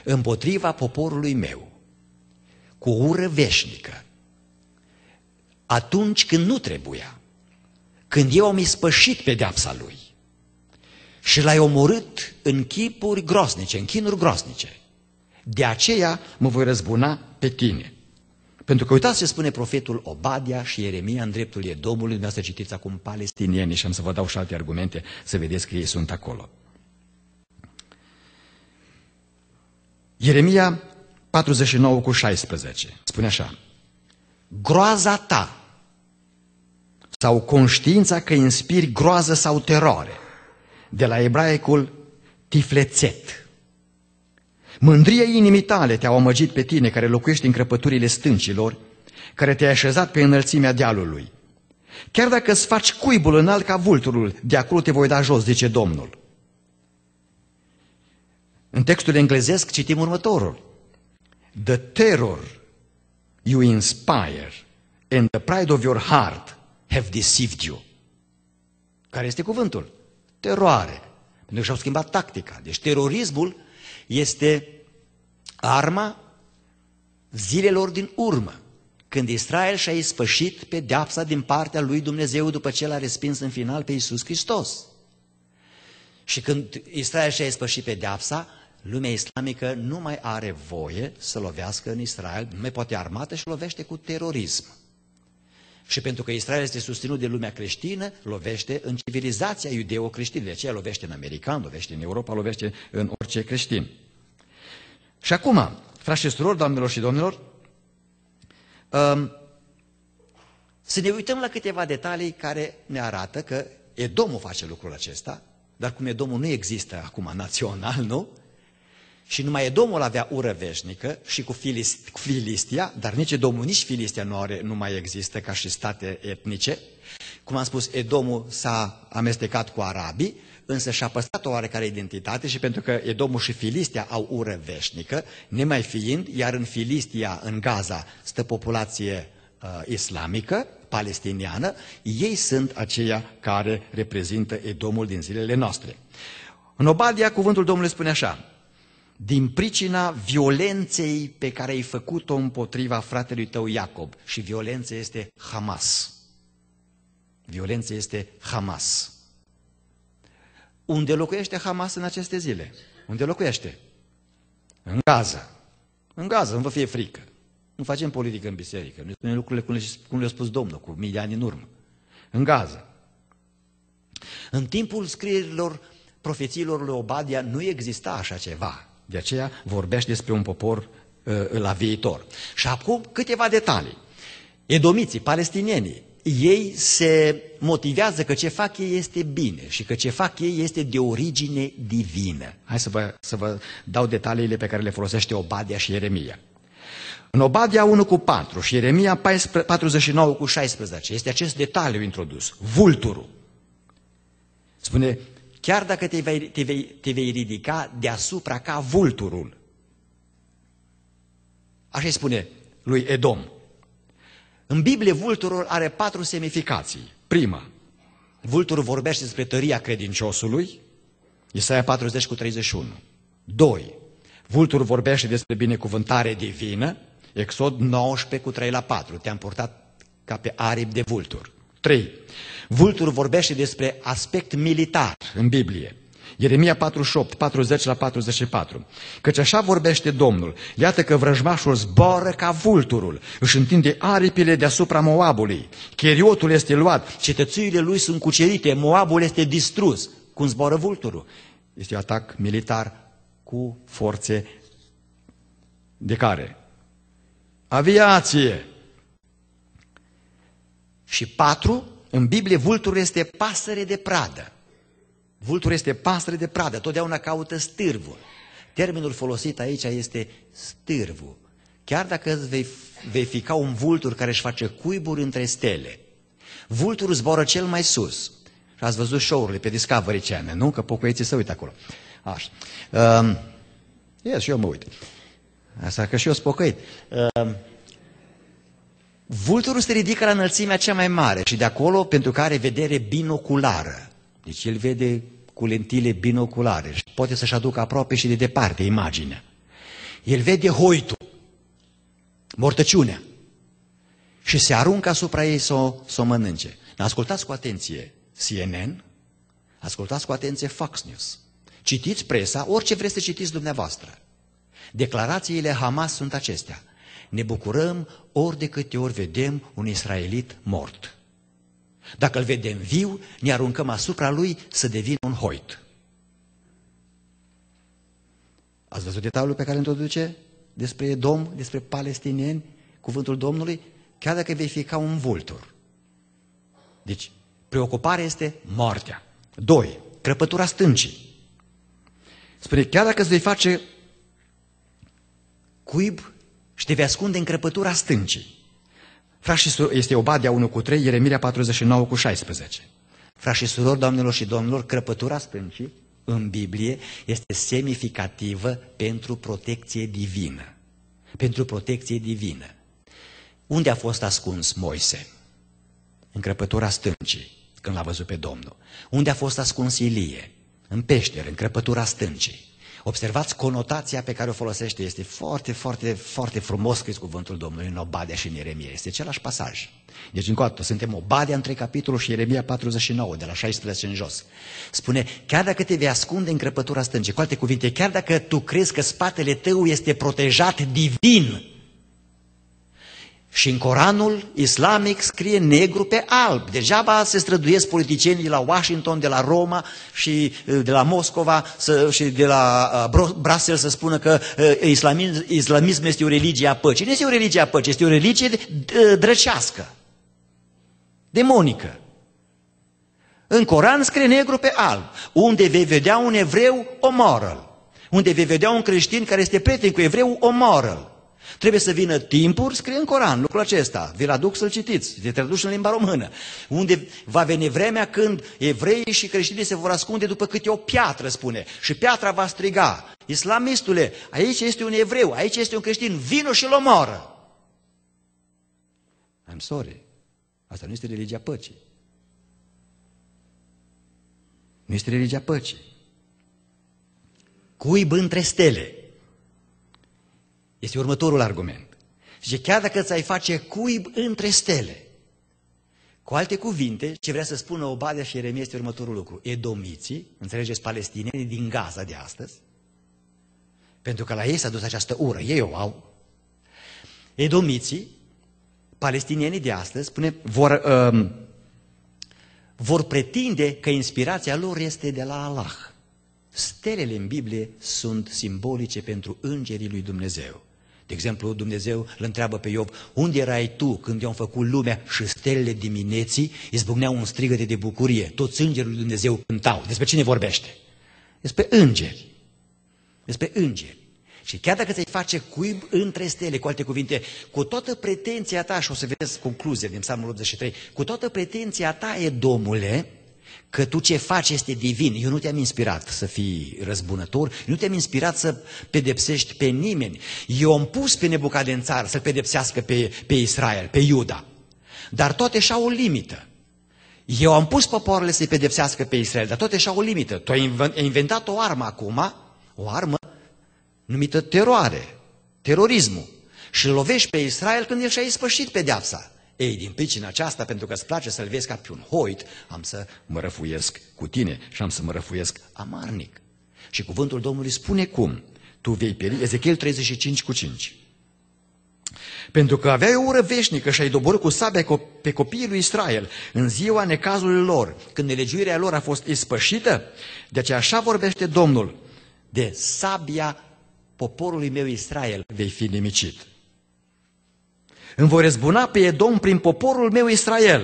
împotriva poporului meu, cu o ură veșnică, atunci când nu trebuia, când eu am ispășit pedeapsa lui și l-ai omorât în chipuri groaznice, în chinuri groaznice. De aceea mă voi răzbuna pe tine. Pentru că uitați ce spune profetul Obadia și Ieremia în dreptul e Domnului, dumneavoastră citiți acum palestinienii. și am să vă dau și alte argumente să vedeți că ei sunt acolo. Ieremia 49 cu 16 spune așa, Groaza ta sau conștiința că inspiri groază sau teroare, de la ebraicul tiflețet, Mândria inimii tale te-a omăgit pe tine care locuiești în crăpăturile stâncilor, care te-ai așezat pe înălțimea dealului. Chiar dacă îți faci cuibul înalt ca vulturul, de acolo te voi da jos, zice Domnul. În textul englezesc citim următorul. The terror you inspire and the pride of your heart have deceived you. Care este cuvântul? Teroare. Pentru că și-au schimbat tactica. Deci terorismul este arma zilelor din urmă, când Israel și-a ispășit deapsa din partea lui Dumnezeu după ce l-a respins în final pe Iisus Hristos. Și când Israel și-a ispășit deapsa, lumea islamică nu mai are voie să lovească în Israel, nu mai poate armată și lovește cu terorism. Și pentru că Israel este susținut de lumea creștină, lovește în civilizația iudeo-creștină. De aceea lovește în american, lovește în Europa, lovește în orice creștin. Și acum, frați și surori, doamnelor și domnilor, um, să ne uităm la câteva detalii care ne arată că Edomul face lucrul acesta, dar cum Edomul nu există acum național, nu? Și numai Edomul avea ură veșnică și cu, Filist, cu Filistia, dar nici Edomul, nici Filistia nu, are, nu mai există ca și state etnice. Cum am spus, Edomul s-a amestecat cu arabii, însă și-a păstrat o oarecare identitate și pentru că Edomul și Filistia au ură veșnică, nemai fiind, iar în Filistia, în Gaza, stă populație uh, islamică, palestiniană, ei sunt aceia care reprezintă Edomul din zilele noastre. În Obadia, cuvântul Domnului spune așa, din pricina violenței pe care ai făcut-o împotriva fratelui tău Iacob. Și violența este Hamas. Violența este Hamas. Unde locuiește Hamas în aceste zile? Unde locuiește? În Gaza. În Gaza, nu vă fie frică. Nu facem politică în biserică. Nu spunem lucrurile cum le-a cum le spus Domnul, cu mii de ani în urmă. În Gaza. În timpul scrierilor profețiilor lui Obadia nu exista așa ceva. De aceea vorbește despre un popor uh, la viitor. Și acum câteva detalii. Edomiții, palestinienii, ei se motivează că ce fac ei este bine și că ce fac ei este de origine divină. Hai să vă, să vă dau detaliile pe care le folosește Obadia și Ieremia. În Obadia 1 cu 4 și Ieremia 49 cu 16 este acest detaliu introdus, vulturul. Spune, chiar dacă te vei, te vei, te vei ridica deasupra ca vulturul. Așa îi spune lui Edom. În Biblie vulturul are patru semnificații. Prima, vulturul vorbește despre tăria credinciosului, Isaia 40 cu 31. Doi, Vulturul vorbește despre binecuvântare divină, Exod 19 cu 3 la 4. Te-am purtat ca pe aripi de vultur. 3. Vultur vorbește despre aspect militar în Biblie. Ieremia 48, 40 la 44. Căci așa vorbește Domnul, iată că vrăjmașul zboară ca vulturul, își întinde aripile deasupra Moabului, cheriotul este luat, cetățuile lui sunt cucerite, Moabul este distrus. Cum zboară vulturul? Este un atac militar cu forțe de care? Aviație. Și patru, în Biblie vulturul este pasăre de pradă. Vulturul este pasăre de pradă, totdeauna caută stârvul. Termenul folosit aici este stârvul. Chiar dacă vei, vei fi ca un vultur care își face cuiburi între stele, vulturul zboară cel mai sus. Și ați văzut show-urile pe Discovery Channel, nu? Că pocuieții se uită acolo. Așa. Um, yes, și eu mă uit. Asta că și eu pocăit. Um, Vulturul se ridică la înălțimea cea mai mare și de acolo pentru că are vedere binoculară. Deci el vede cu lentile binoculare și poate să-și aducă aproape și de departe imaginea. El vede hoitul, mortăciunea și se aruncă asupra ei să o, să o mănânce. Ascultați cu atenție CNN, ascultați cu atenție Fox News, citiți presa, orice vreți să citiți dumneavoastră. Declarațiile Hamas sunt acestea – ne bucurăm ori de câte ori vedem un israelit mort. Dacă îl vedem viu, ne aruncăm asupra lui să devină un hoit. Ați văzut detaliul pe care îl introduce despre Edom, despre palestinieni, cuvântul Domnului? Chiar dacă vei fi ca un vultur. Deci, preocuparea este moartea. Doi. Crăpătura stâncii. Spre chiar dacă îți vei face cuib și te vei ascunde în crăpătura stâncii. Frați și surori, este Obadia 1 cu 3, Ieremirea 49 cu 16. Frați și surori, doamnelor și domnilor, crăpătura stâncii în Biblie este semnificativă pentru protecție divină. Pentru protecție divină. Unde a fost ascuns Moise? În crăpătura stâncii, când l-a văzut pe Domnul. Unde a fost ascuns Ilie? În peșteră, în crăpătura stâncii. Observați conotația pe care o folosește. Este foarte, foarte, foarte frumos scris cuvântul Domnului în Obadea și în Ieremia. Este același pasaj. Deci încă o dată, suntem Obadea între capitolul și Ieremia 49, de la 16 în jos. Spune, chiar dacă te vei ascunde în crăpătura stângii, cu alte cuvinte, chiar dacă tu crezi că spatele tău este protejat divin, și în Coranul islamic scrie negru pe alb. Degeaba se străduiesc politicienii de la Washington, de la Roma și uh, de la Moscova să, și de la uh, Bruxelles să spună că uh, islamism, islamism este o religie a păcii. Nu este o religie a păcii, este o religie drăcească, demonică. În Coran scrie negru pe alb. Unde vei vedea un evreu, omoră Unde vei vedea un creștin care este prieten cu evreu, omoră Trebuie să vină timpuri, scrie în Coran lucrul acesta. Vi-l aduc să-l citiți, de tradus în limba română. Unde va veni vremea când evreii și creștinii se vor ascunde după câte o piatră, spune. Și piatra va striga. Islamistule, aici este un evreu, aici este un creștin, vino și-l omoră. I'm sorry. Asta nu este religia păcii. Nu este religia păcii. Cuib între stele este următorul argument. Zice, chiar dacă ți-ai face cuib între stele. Cu alte cuvinte, ce vrea să spună Obadia și Ieremia este următorul lucru. Edomiții, înțelegeți palestinienii din Gaza de astăzi, pentru că la ei s-a dus această ură, ei o au. Edomiții, palestinienii de astăzi, spune, vor, um, vor pretinde că inspirația lor este de la Allah. Stelele în Biblie sunt simbolice pentru îngerii lui Dumnezeu. De exemplu, Dumnezeu îl întreabă pe Iov, unde erai tu când i am făcut lumea și stelele dimineții izbucneau un strigăte de bucurie, toți îngerii lui Dumnezeu cântau. Despre cine vorbește? Despre îngeri. Despre îngeri. Și chiar dacă ți-ai face cuib între stele, cu alte cuvinte, cu toată pretenția ta, și o să vedeți concluzia din Psalmul 83, cu toată pretenția ta, e domule, că tu ce faci este divin. Eu nu te-am inspirat să fii răzbunător, eu nu te-am inspirat să pedepsești pe nimeni. Eu am pus pe Nebucadențar să pedepsească pe, pe Israel, pe Iuda. Dar toate și o limită. Eu am pus poporile să-i pedepsească pe Israel, dar toate și o limită. Tu ai inventat o armă acum, o armă numită teroare, terorismul. Și lovești pe Israel când el și-a ispășit pedeapsa. Ei, din pricina aceasta, pentru că îți place să-l vezi ca pe un hoit, am să mă răfuiesc cu tine și am să mă răfuiesc amarnic. Și cuvântul Domnului spune cum? Tu vei pieri, Ezechiel 35 cu 5. Pentru că aveai o ură veșnică și ai doborât cu sabia pe copiii lui Israel în ziua necazului lor, când nelegiuirea lor a fost ispășită, de deci așa vorbește Domnul, de sabia poporului meu Israel vei fi nimicit. Îmi voi răzbuna pe Edom prin poporul meu Israel.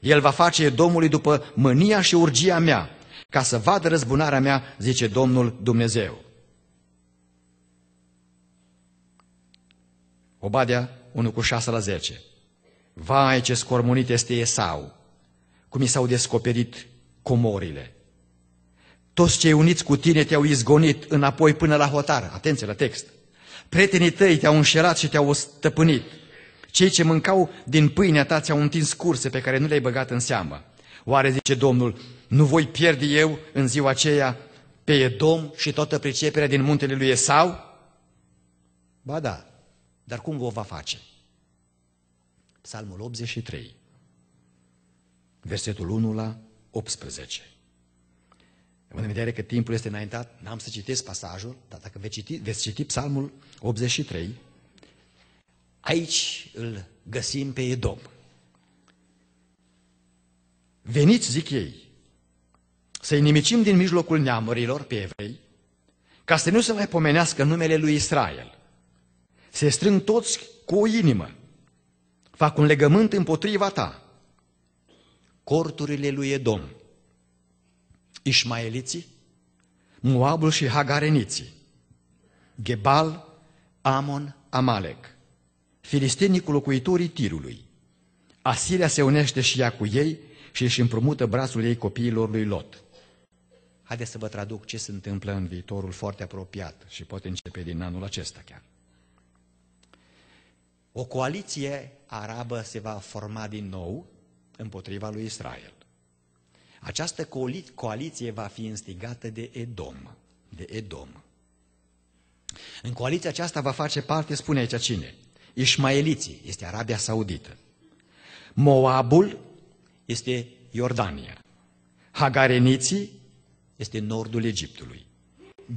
El va face Edomului după mânia și urgia mea, ca să vadă răzbunarea mea, zice Domnul Dumnezeu. Obadea 1 cu 6 la 10. Vai ce scormonit este Esau, cum i s-au descoperit comorile. Toți cei uniți cu tine te-au izgonit înapoi până la hotar. Atenție la text. Prietenii tăi te-au înșelat și te-au stăpânit. Cei ce mâncau din pâinea ta ți-au întins curse pe care nu le-ai băgat în seamă. Oare, zice Domnul, nu voi pierde eu în ziua aceea pe Edom și toată priceperea din muntele lui Esau? Ba da, dar cum vă va face? Psalmul 83, versetul 1 la 18 în vedere că timpul este înaintat, n-am să citesc pasajul, dar dacă veți citi, veți citi psalmul 83, aici îl găsim pe Edom. Veniți, zic ei, să-i nimicim din mijlocul neamurilor pe evrei, ca să nu se mai pomenească numele lui Israel. Se strâng toți cu o inimă, fac un legământ împotriva ta. Corturile lui Edom Ismaeliții, Moabul și Hagareniții, Gebal, Amon, Amalek, filistinii cu locuitorii Tirului. Asiria se unește și ea cu ei și își împrumută brațul ei copiilor lui Lot. Haideți să vă traduc ce se întâmplă în viitorul foarte apropiat și poate începe din anul acesta chiar. O coaliție arabă se va forma din nou împotriva lui Israel. Această coaliție va fi instigată de Edom. De Edom. În coaliția aceasta va face parte, spune aici cine? Ismaeliții, este Arabia Saudită. Moabul este Iordania. Hagareniții este nordul Egiptului.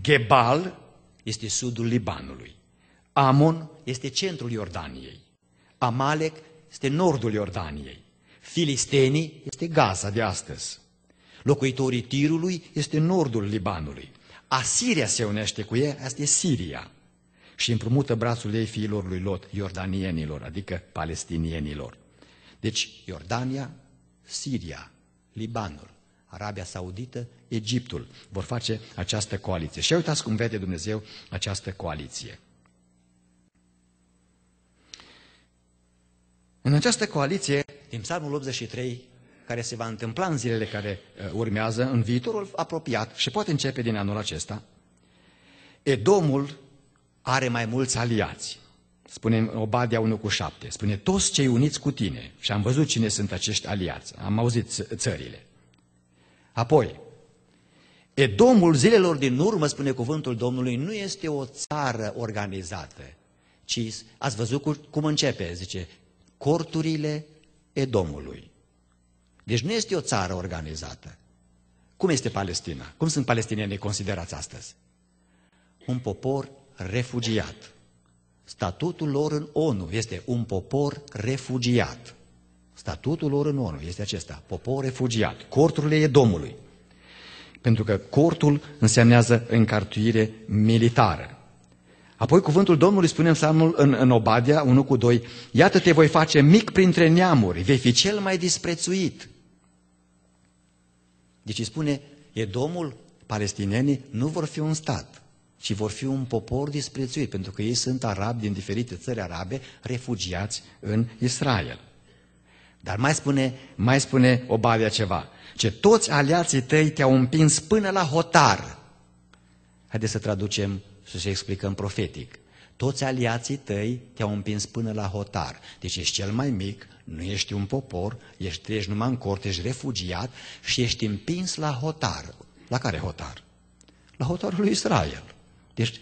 Gebal este sudul Libanului. Amon este centrul Iordaniei. Amalek este nordul Iordaniei. Filistenii este Gaza de astăzi. Locuitorii Tirului este nordul Libanului. Asiria se unește cu ei, asta e Siria. Și împrumută brațul ei fiilor lui Lot, iordanienilor, adică palestinienilor. Deci Iordania, Siria, Libanul, Arabia Saudită, Egiptul vor face această coaliție. Și uitați cum vede Dumnezeu această coaliție. În această coaliție, din Psalmul 83, care se va întâmpla în zilele care uh, urmează, în viitorul apropiat și poate începe din anul acesta, Edomul are mai mulți aliați. Spune Obadia 1 cu 7, spune toți cei uniți cu tine și am văzut cine sunt acești aliați, am auzit țările. Apoi, Edomul zilelor din urmă, spune cuvântul Domnului, nu este o țară organizată, ci ați văzut cum începe, zice, corturile Edomului. Deci nu este o țară organizată. Cum este Palestina? Cum sunt palestinienii considerați astăzi? Un popor refugiat. Statutul lor în ONU este un popor refugiat. Statutul lor în ONU este acesta, popor refugiat. Cortul e Domnului. Pentru că cortul însemnează încartuire militară. Apoi cuvântul Domnului spune în, psalmul, în, în Obadia 1 cu 2, Iată te voi face mic printre neamuri, vei fi cel mai disprețuit. Deci îi spune, e domnul, palestinenii nu vor fi un stat, ci vor fi un popor disprețuit, pentru că ei sunt arabi din diferite țări arabe, refugiați în Israel. Dar mai spune, mai spune Obavia ceva, ce toți aliații tăi te-au împins până la hotar. Haideți să traducem, să se explicăm profetic. Toți aliații tăi te-au împins până la hotar. Deci ești cel mai mic, nu ești un popor, ești, ești numai în cort, ești refugiat și ești împins la hotar. La care hotar? La hotarul lui Israel. Deci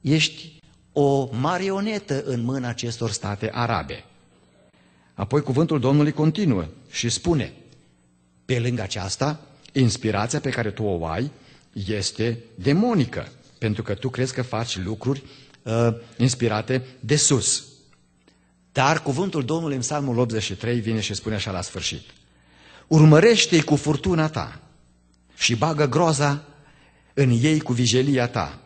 ești o marionetă în mâna acestor state arabe. Apoi cuvântul Domnului continuă și spune, pe lângă aceasta, inspirația pe care tu o ai este demonică, pentru că tu crezi că faci lucruri uh, inspirate de sus. Dar cuvântul Domnului în Psalmul 83 vine și spune așa la sfârșit. Urmărește-i cu furtuna ta și bagă groaza în ei cu vijelia ta.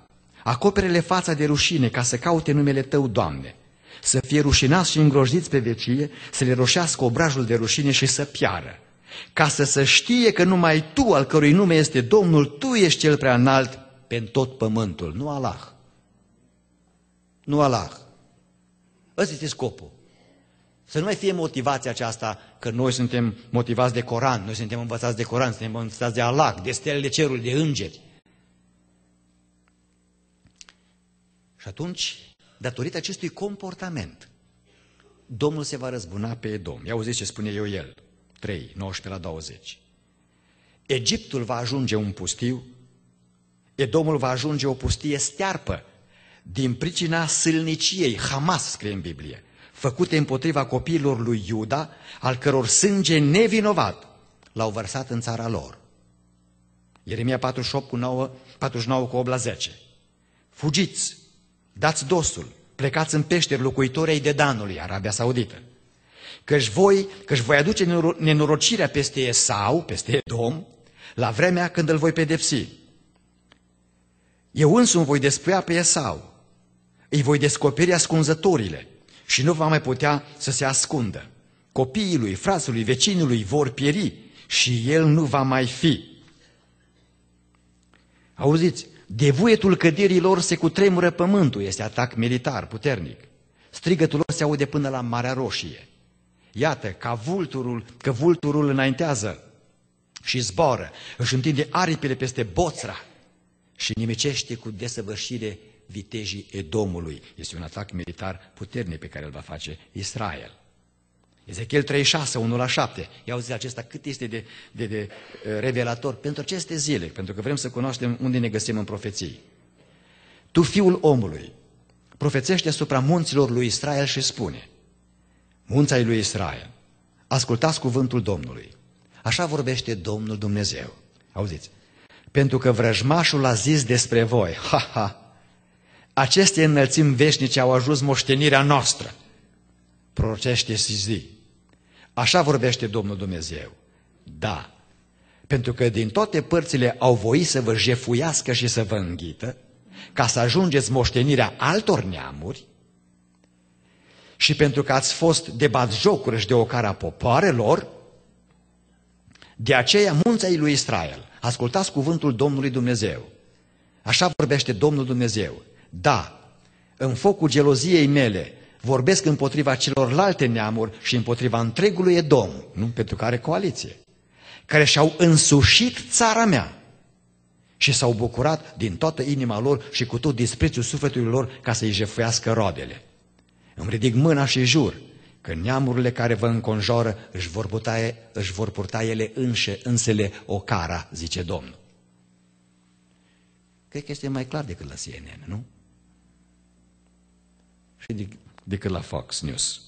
Acopere-le fața de rușine ca să caute numele tău, Doamne. Să fie rușinați și îngrojiți pe vecie, să le roșească obrajul de rușine și să piară. Ca să se știe că numai tu, al cărui nume este Domnul, tu ești cel prea înalt pe tot pământul, nu Allah nu Allah. Ăsta este scopul. Să nu mai fie motivația aceasta că noi suntem motivați de Coran, noi suntem învățați de Coran, suntem învățați de Allah, de stelele cerului, de îngeri. Și atunci, datorită acestui comportament, Domnul se va răzbuna pe Edom. Ia auziți ce spune eu el, 3, 19 la 20. Egiptul va ajunge un pustiu, Edomul va ajunge o pustie stearpă, din pricina sâlniciei, Hamas scrie în Biblie, făcute împotriva copiilor lui Iuda, al căror sânge nevinovat l-au vărsat în țara lor. Ieremia 48 cu 9, 49 cu 8 la 10. Fugiți, dați dosul, plecați în peșteri locuitorii de Danului, Arabia Saudită. Căci voi, căci voi aduce nenorocirea peste Esau, peste Edom, la vremea când îl voi pedepsi. Eu însumi voi despuia pe Esau îi voi descoperi ascunzătorile și nu va mai putea să se ascundă. Copiii lui, frasului, vecinului vor pieri și el nu va mai fi. Auziți, de vuietul căderii lor se cutremură pământul, este atac militar puternic. Strigătul lor se aude până la Marea Roșie. Iată, ca vulturul, că vulturul înaintează și zboară, își întinde aripile peste boțra și nimicește cu desăvârșire vitejii Edomului. Este un atac militar puternic pe care îl va face Israel. Ezechiel 36, 1 la 7. Ia uite acesta cât este de, de, de uh, revelator pentru aceste zile, pentru că vrem să cunoaștem unde ne găsim în profeții. Tu, fiul omului, profețește asupra munților lui Israel și spune, munța lui Israel, ascultați cuvântul Domnului. Așa vorbește Domnul Dumnezeu. Auziți, pentru că vrăjmașul a zis despre voi, ha, ha, aceste înălțimi veșnice au ajuns moștenirea noastră. Prorocește și zi. Așa vorbește Domnul Dumnezeu. Da, pentru că din toate părțile au voit să vă jefuiască și să vă înghită, ca să ajungeți moștenirea altor neamuri, și pentru că ați fost de jocuri și de ocara popoarelor, de aceea munții lui Israel, ascultați cuvântul Domnului Dumnezeu. Așa vorbește Domnul Dumnezeu. Da, în focul geloziei mele vorbesc împotriva celorlalte neamuri și împotriva întregului Edom, nu pentru care coaliție, care și-au însușit țara mea și s-au bucurat din toată inima lor și cu tot disprețul sufletului lor ca să-i jefuiască roadele. Îmi ridic mâna și jur că neamurile care vă înconjoară își vor, butaie, își vor purta ele înșe, însele o cara, zice Domnul. Cred că este mai clar decât la CNN, nu? și decât la Fox News.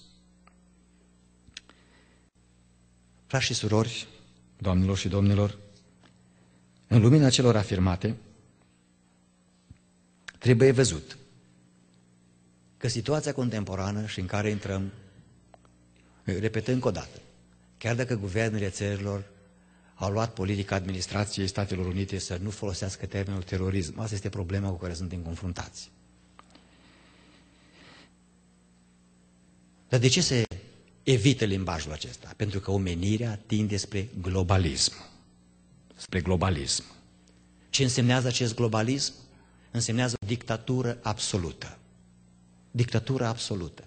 Frați și surori, doamnelor și domnilor, în lumina celor afirmate, trebuie văzut că situația contemporană și în care intrăm, repetăm încă o dată, chiar dacă guvernele țărilor au luat politica administrației Statelor Unite să nu folosească termenul terorism, asta este problema cu care suntem confruntați. Dar de ce se evită limbajul acesta? Pentru că omenirea tinde spre globalism. Spre globalism. Ce însemnează acest globalism? Însemnează o dictatură absolută. Dictatură absolută.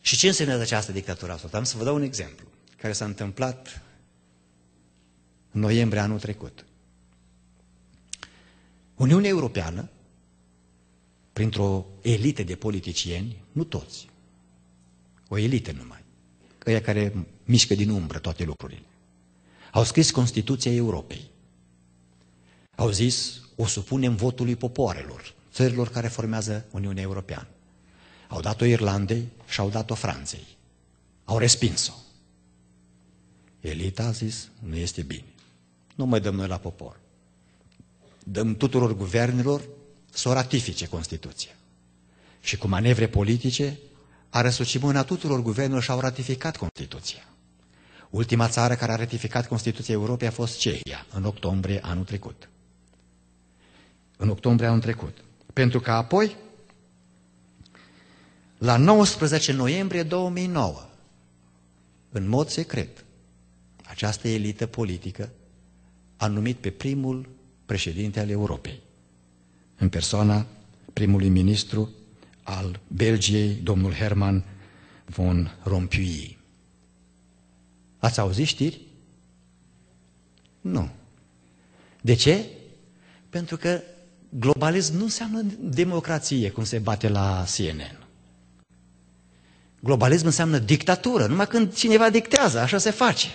Și ce însemnează această dictatură absolută? Am să vă dau un exemplu care s-a întâmplat în noiembrie anul trecut. Uniunea Europeană, printr-o elită de politicieni, nu toți, o elită numai, ăia care mișcă din umbră toate lucrurile. Au scris Constituția Europei. Au zis, o supunem votului popoarelor, țărilor care formează Uniunea Europeană. Au dat-o Irlandei și au dat-o Franței. Au respins-o. Elita a zis, nu este bine. Nu mai dăm noi la popor. Dăm tuturor guvernelor să o ratifice Constituția. Și cu manevre politice a răsucit mâna tuturor guvernelor și au ratificat Constituția. Ultima țară care a ratificat Constituția Europei a fost Cehia, în octombrie anul trecut. În octombrie anul trecut. Pentru că apoi, la 19 noiembrie 2009, în mod secret, această elită politică a numit pe primul președinte al Europei, în persoana primului ministru al Belgiei, domnul Herman von Rompuy. Ați auzit știri? Nu. De ce? Pentru că globalism nu înseamnă democrație, cum se bate la CNN. Globalism înseamnă dictatură, numai când cineva dictează, așa se face.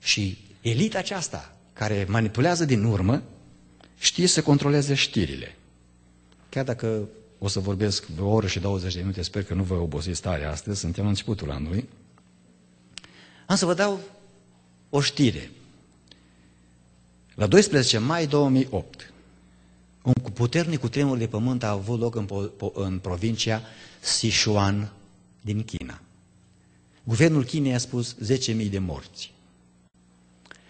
Și elita aceasta, care manipulează din urmă, știe să controleze știrile. Chiar dacă o să vorbesc o oră și 20 de minute, sper că nu vă obosiți tare astăzi, suntem în începutul anului, am să vă dau o știre. La 12 mai 2008, un puternic cutremur de pământ a avut loc în, în provincia Sichuan din China. Guvernul Chinei a spus 10.000 de morți.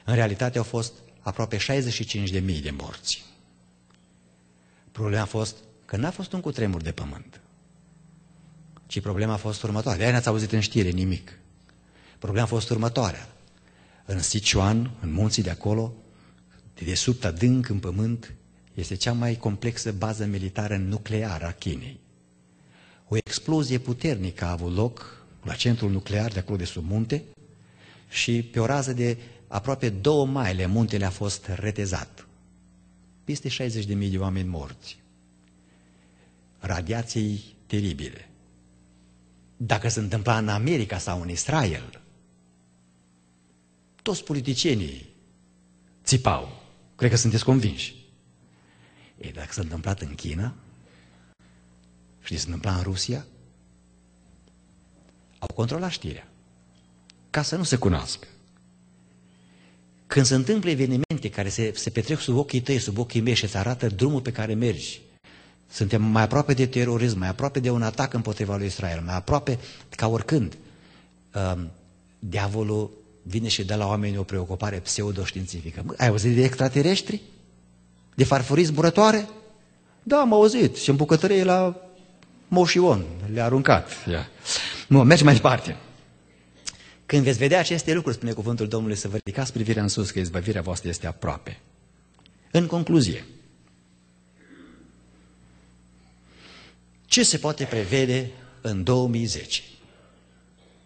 În realitate au fost aproape 65.000 de morți. Problema a fost că n-a fost un cutremur de pământ, ci problema a fost următoarea. De-aia n-ați auzit în știre nimic. Problema a fost următoarea. În Sichuan, în munții de acolo, de desubt adânc în pământ, este cea mai complexă bază militară nucleară a Chinei. O explozie puternică a avut loc la centrul nuclear de acolo de sub munte și pe o rază de aproape două maile muntele a fost retezat. Peste 60.000 de oameni morți radiații teribile. Dacă se întâmpla în America sau în Israel, toți politicienii țipau. Cred că sunteți convinși. E, dacă s-a întâmplat în China, știți, s-a întâmplat în Rusia, au controlat știrea, ca să nu se cunoască. Când se întâmplă evenimente care se, se petrec sub ochii tăi, sub ochii mei și îți arată drumul pe care mergi, suntem mai aproape de terorism, mai aproape de un atac împotriva lui Israel, mai aproape ca oricând. Um, diavolul vine și dă la oameni o preocupare pseudoștiințifică. Ai auzit de extraterestri? De farfurii zburătoare? Da, am auzit. Și în bucătărie la Moșion le-a aruncat. Yeah. Nu, mergi mai departe. Când veți vedea aceste lucruri, spune cuvântul Domnului, să vă ridicați privirea în sus, că izbăvirea voastră este aproape. În concluzie, Ce se poate prevede în 2010?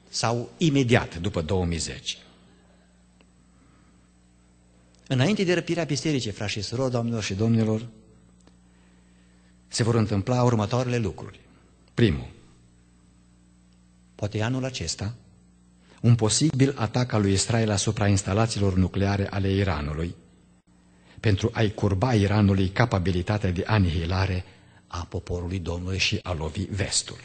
Sau imediat după 2010? Înainte de răpirea bisericii, frașii și surori, doamnelor și domnilor, se vor întâmpla următoarele lucruri. Primul, poate anul acesta, un posibil atac al lui Israel asupra instalațiilor nucleare ale Iranului, pentru a-i curba Iranului capabilitatea de anihilare a poporului Domnului și a lovi vestul.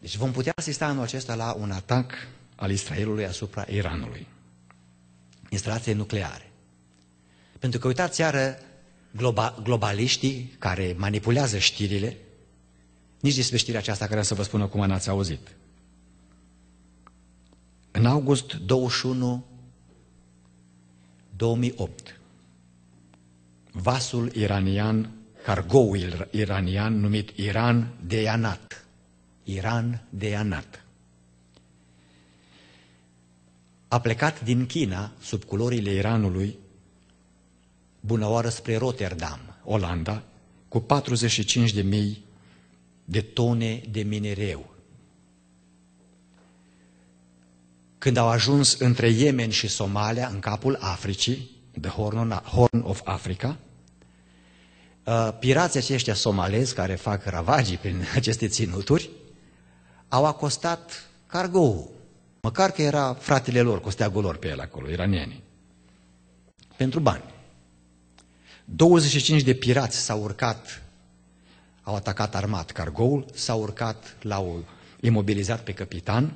Deci vom putea asista anul acesta la un atac al Israelului asupra Iranului. Instalație nucleare. Pentru că uitați iară globa, globaliștii care manipulează știrile, nici despre știrea aceasta care să vă spun acum n-ați auzit. În august 21 2008 vasul iranian, cargoul iranian numit Iran Anat. Iran Anat. A plecat din China, sub culorile Iranului, bunăoară spre Rotterdam, Olanda, cu 45.000 de tone de minereu. Când au ajuns între Yemen și Somalia, în capul Africii, the Horn of Africa, Uh, pirații aceștia somalezi care fac ravagii prin aceste ținuturi au acostat cargoul. Măcar că era fratele lor, costea lor pe el acolo, iranienii. Pentru bani. 25 de pirați s-au urcat, au atacat armat cargoul, s-au urcat, l-au imobilizat pe capitan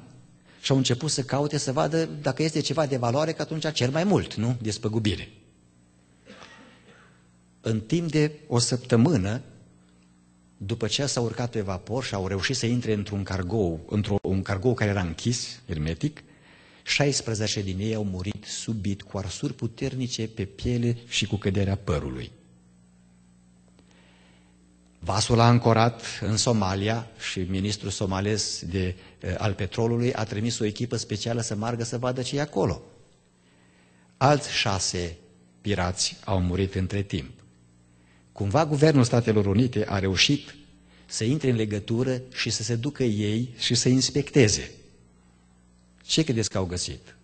și au început să caute să vadă dacă este ceva de valoare, că atunci cer mai mult, nu? Despăgubire în timp de o săptămână, după ce s-au urcat pe vapor și au reușit să intre într-un cargou, într-un cargou care era închis, hermetic, 16 din ei au murit subit cu arsuri puternice pe piele și cu căderea părului. Vasul a ancorat în Somalia și ministrul somalez de, al petrolului a trimis o echipă specială să margă să vadă ce e acolo. Alți șase pirați au murit între timp. Cumva guvernul Statelor Unite a reușit să intre în legătură și să se ducă ei și să inspecteze. Ce credeți că au găsit?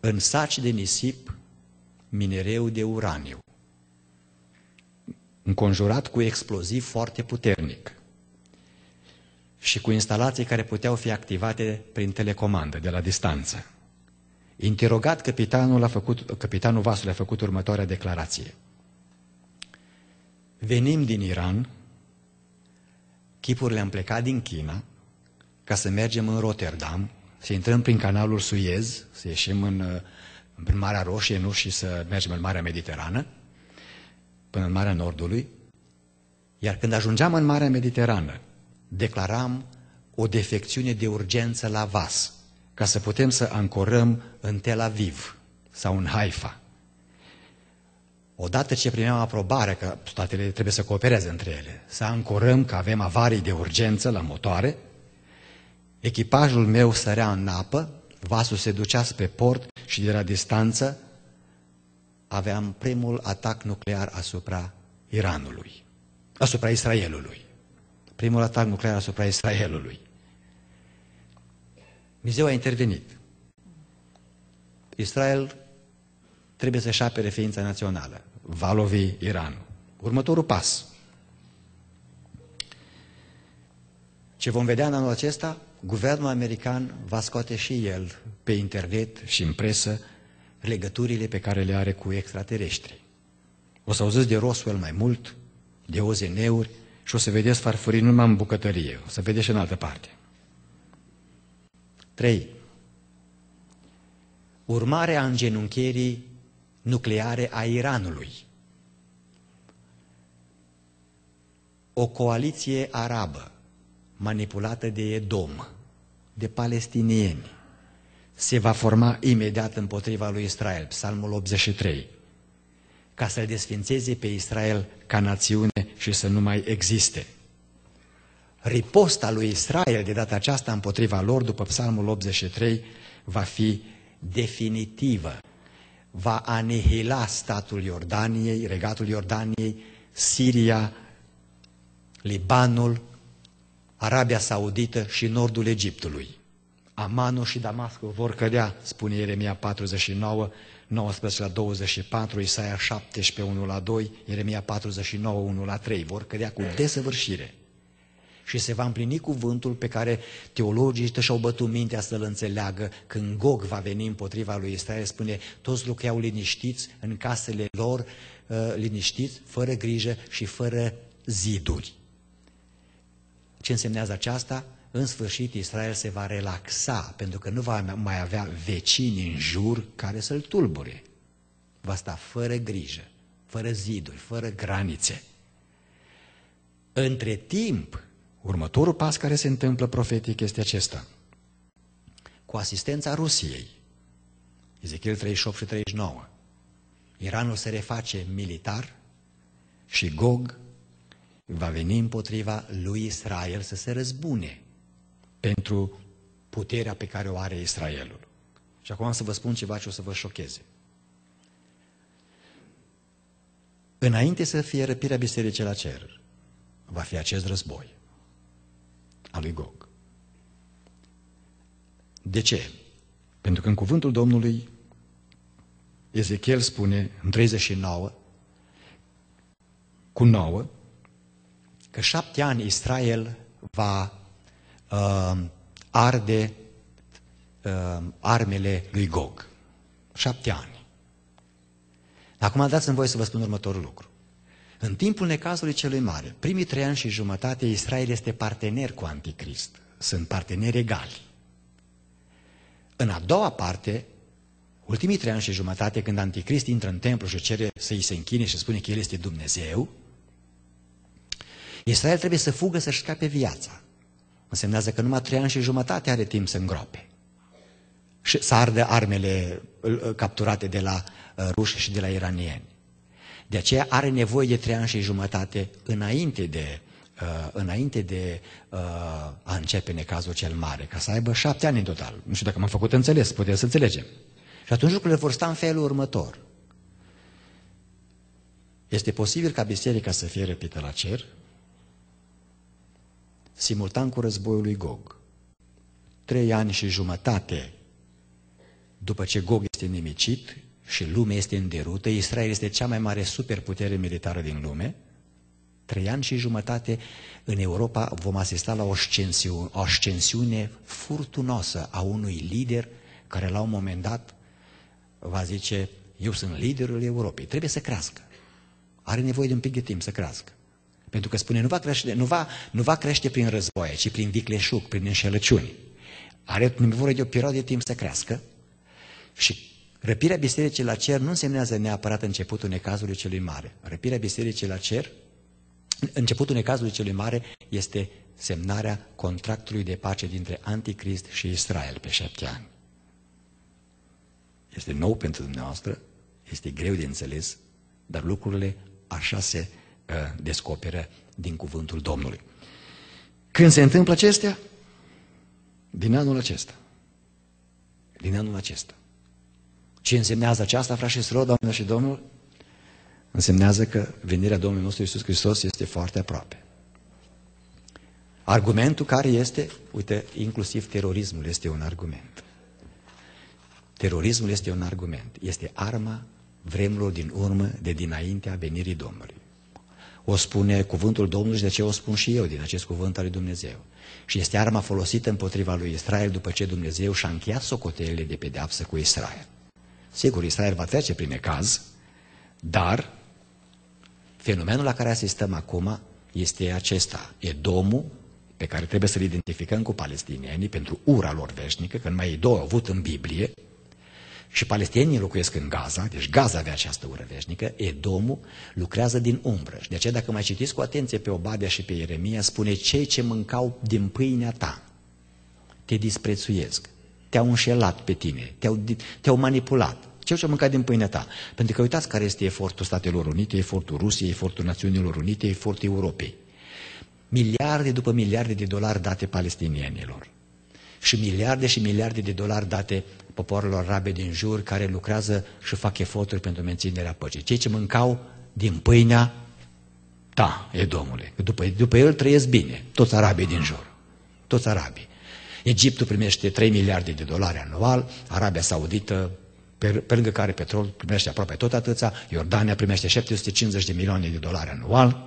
În saci de nisip, minereu de uraniu, înconjurat cu exploziv foarte puternic și cu instalații care puteau fi activate prin telecomandă de la distanță. Interogat, capitanul, a făcut, capitanul vasului a făcut următoarea declarație – Venim din Iran, chipurile am plecat din China, ca să mergem în Rotterdam, să intrăm prin canalul Suez, să ieșim în, în uh, Marea Roșie, nu și să mergem în Marea Mediterană, până în Marea Nordului. Iar când ajungeam în Marea Mediterană, declaram o defecțiune de urgență la vas, ca să putem să ancorăm în Tel Aviv sau în Haifa. Odată ce primeam aprobarea că statele trebuie să coopereze între ele, să ancorăm că avem avarii de urgență la motoare, echipajul meu sărea în apă, vasul se ducea spre port și de la distanță aveam primul atac nuclear asupra Iranului, asupra Israelului. Primul atac nuclear asupra Israelului. Dumnezeu a intervenit. Israel trebuie să-și apere ființa națională. Valovi Iranul. Următorul pas. Ce vom vedea în anul acesta, guvernul american va scoate și el pe internet și în presă legăturile pe care le are cu extraterestri. O să auziți de Roswell mai mult, de OZN-uri și o să vedeți farfurii numai în bucătărie, o să vedeți și în altă parte. 3. Urmarea îngenunchierii nucleare a Iranului. O coaliție arabă manipulată de Edom, de palestinieni, se va forma imediat împotriva lui Israel, Psalmul 83, ca să-l desfințeze pe Israel ca națiune și să nu mai existe. Riposta lui Israel de data aceasta împotriva lor, după Psalmul 83, va fi definitivă va anihila statul Iordaniei, regatul Iordaniei, Siria, Libanul, Arabia Saudită și nordul Egiptului. Amanul și Damascul vor cădea, spune Ieremia 49, 19 la 24, Isaia 17, 1 la 2, Ieremia 49, 1 la 3. Vor cădea cu desăvârșire și se va împlini cuvântul pe care teologii și-au bătut mintea să-l înțeleagă când Gog va veni împotriva lui Israel, spune, toți lucreau liniștiți în casele lor, uh, liniștiți, fără grijă și fără ziduri. Ce însemnează aceasta? În sfârșit, Israel se va relaxa, pentru că nu va mai avea vecini în jur care să-l tulbure. Va sta fără grijă, fără ziduri, fără granițe. Între timp, Următorul pas care se întâmplă profetic este acesta. Cu asistența Rusiei, Ezechiel 38 și 39, Iranul se reface militar și Gog va veni împotriva lui Israel să se răzbune pentru puterea pe care o are Israelul. Și acum am să vă spun ceva ce o să vă șocheze. Înainte să fie răpirea bisericii la cer, va fi acest război a lui Gog. De ce? Pentru că în cuvântul Domnului Ezechiel spune în 39 cu 9 că șapte ani Israel va uh, arde uh, armele lui Gog. Șapte ani. Acum dați-mi voie să vă spun următorul lucru. În timpul necazului celui mare, primii trei ani și jumătate, Israel este partener cu Anticrist. Sunt parteneri egali. În a doua parte, ultimii trei ani și jumătate, când Anticrist intră în templu și cere să îi se închine și spune că el este Dumnezeu, Israel trebuie să fugă să-și scape viața. Însemnează că numai trei ani și jumătate are timp să îngrope. Și să ardă armele capturate de la uh, ruși și de la iranieni. De aceea are nevoie de trei ani și jumătate înainte de, uh, înainte de uh, a începe necazul cel mare, ca să aibă șapte ani în total. Nu știu dacă m-am făcut înțeles, puteți să înțelegem. Și atunci lucrurile vor sta în felul următor. Este posibil ca biserica să fie răpită la cer, simultan cu războiul lui Gog. Trei ani și jumătate după ce Gog este nimicit, și lumea este în derută, Israel este cea mai mare superputere militară din lume, trei ani și jumătate în Europa vom asista la o ascensiune, o ascensiune furtunoasă a unui lider care la un moment dat va zice, eu sunt liderul Europei, trebuie să crească. Are nevoie de un pic de timp să crească. Pentru că spune, nu va crește, nu va, nu va crește prin războaie, ci prin vicleșug, prin înșelăciuni. Are nevoie de o perioadă de timp să crească și Răpirea bisericii la cer nu însemnează neapărat începutul necazului celui mare. Răpirea bisericii la cer, începutul necazului celui mare este semnarea contractului de pace dintre Anticrist și Israel pe șapte ani. Este nou pentru dumneavoastră, este greu de înțeles, dar lucrurile așa se uh, descoperă din cuvântul Domnului. Când se întâmplă acestea? Din anul acesta. Din anul acesta. Ce însemnează aceasta, frați și doamne și Domnul? Însemnează că venirea Domnului nostru Iisus Hristos este foarte aproape. Argumentul care este, uite, inclusiv terorismul este un argument. Terorismul este un argument. Este arma vremurilor din urmă de dinaintea venirii Domnului. O spune cuvântul Domnului și de ce o spun și eu din acest cuvânt al lui Dumnezeu. Și este arma folosită împotriva lui Israel după ce Dumnezeu și-a încheiat socotelele de pedeapsă cu Israel. Sigur, Israel va trece prin ecaz, dar fenomenul la care asistăm acum este acesta. E domul pe care trebuie să-l identificăm cu palestinienii pentru ura lor veșnică, când mai ei două au avut în Biblie, și palestinienii locuiesc în Gaza, deci Gaza avea această ură veșnică, Edomul lucrează din umbră. Și de aceea dacă mai citiți cu atenție pe Obadia și pe Ieremia, spune cei ce mâncau din pâinea ta, te disprețuiesc, te-au înșelat pe tine, te-au, te manipulat, Ceea ce a mâncat din pâinea ta. Pentru că uitați care este efortul Statelor Unite, efortul Rusiei, efortul Națiunilor Unite, efortul Europei. Miliarde după miliarde de dolari date palestinienilor. Și miliarde și miliarde de dolari date popoarelor arabe din jur care lucrează și fac eforturi pentru menținerea păcii. Cei ce mâncau din pâinea ta, e Domnule. După, după el trăiesc bine, toți arabii din jur. Toți arabii. Egiptul primește 3 miliarde de dolari anual, Arabia Saudită pe, pe lângă care petrol primește aproape tot atâția, Iordania primește 750 de milioane de dolari anual,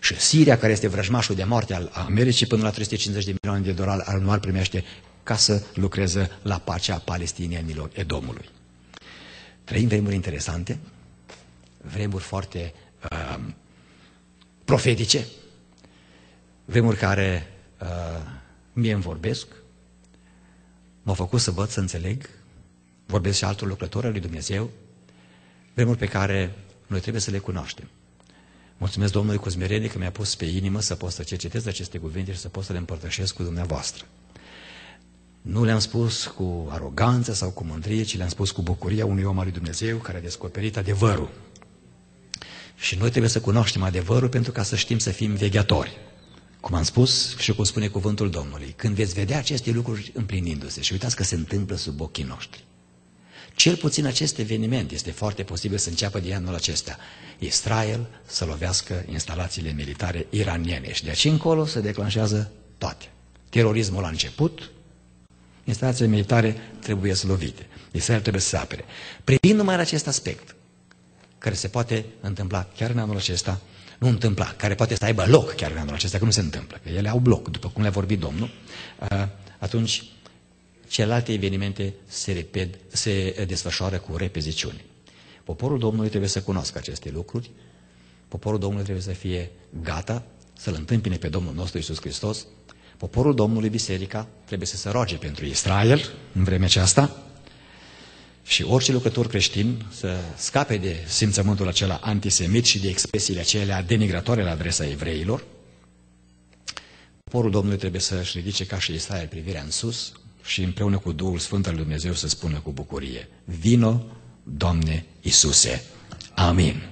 și Siria, care este vrăjmașul de moarte al Americii, până la 350 de milioane de dolari anual primește ca să lucreze la pacea palestinienilor Edomului. Trăim vremuri interesante, vremuri foarte uh, profetice, vremuri care uh, mie îmi vorbesc, m-au făcut să văd, să înțeleg vorbesc și altor lucrători al lui Dumnezeu, vremuri pe care noi trebuie să le cunoaștem. Mulțumesc Domnului cu smerenie că mi-a pus pe inimă să pot să cercetez aceste cuvinte și să pot să le împărtășesc cu dumneavoastră. Nu le-am spus cu aroganță sau cu mândrie, ci le-am spus cu bucuria unui om al lui Dumnezeu care a descoperit adevărul. Și noi trebuie să cunoaștem adevărul pentru ca să știm să fim vegheatori. Cum am spus și cum spune cuvântul Domnului, când veți vedea aceste lucruri împlinindu-se și uitați că se întâmplă sub ochii noștri. Cel puțin acest eveniment este foarte posibil să înceapă de anul acesta. Israel să lovească instalațiile militare iraniene și de aici încolo se declanșează toate. Terorismul a început, instalațiile militare trebuie să lovite. Israel trebuie să se apere. Privind numai la acest aspect, care se poate întâmpla chiar în anul acesta, nu întâmpla, care poate să aibă loc chiar în anul acesta, că nu se întâmplă, că ele au loc, după cum le-a vorbit Domnul, uh, atunci celelalte evenimente se, reped, se desfășoară cu repeziciune. Poporul Domnului trebuie să cunoască aceste lucruri, poporul Domnului trebuie să fie gata să-L întâmpine pe Domnul nostru Isus Hristos, poporul Domnului, biserica, trebuie să se roage pentru Israel în vremea aceasta și orice lucrător creștin să scape de simțământul acela antisemit și de expresiile acelea denigratoare la adresa evreilor, poporul Domnului trebuie să-și ridice ca și Israel privirea în sus, și împreună cu Duhul Sfânt al Dumnezeu să spună cu bucurie, Vino, Doamne Isuse! Amin!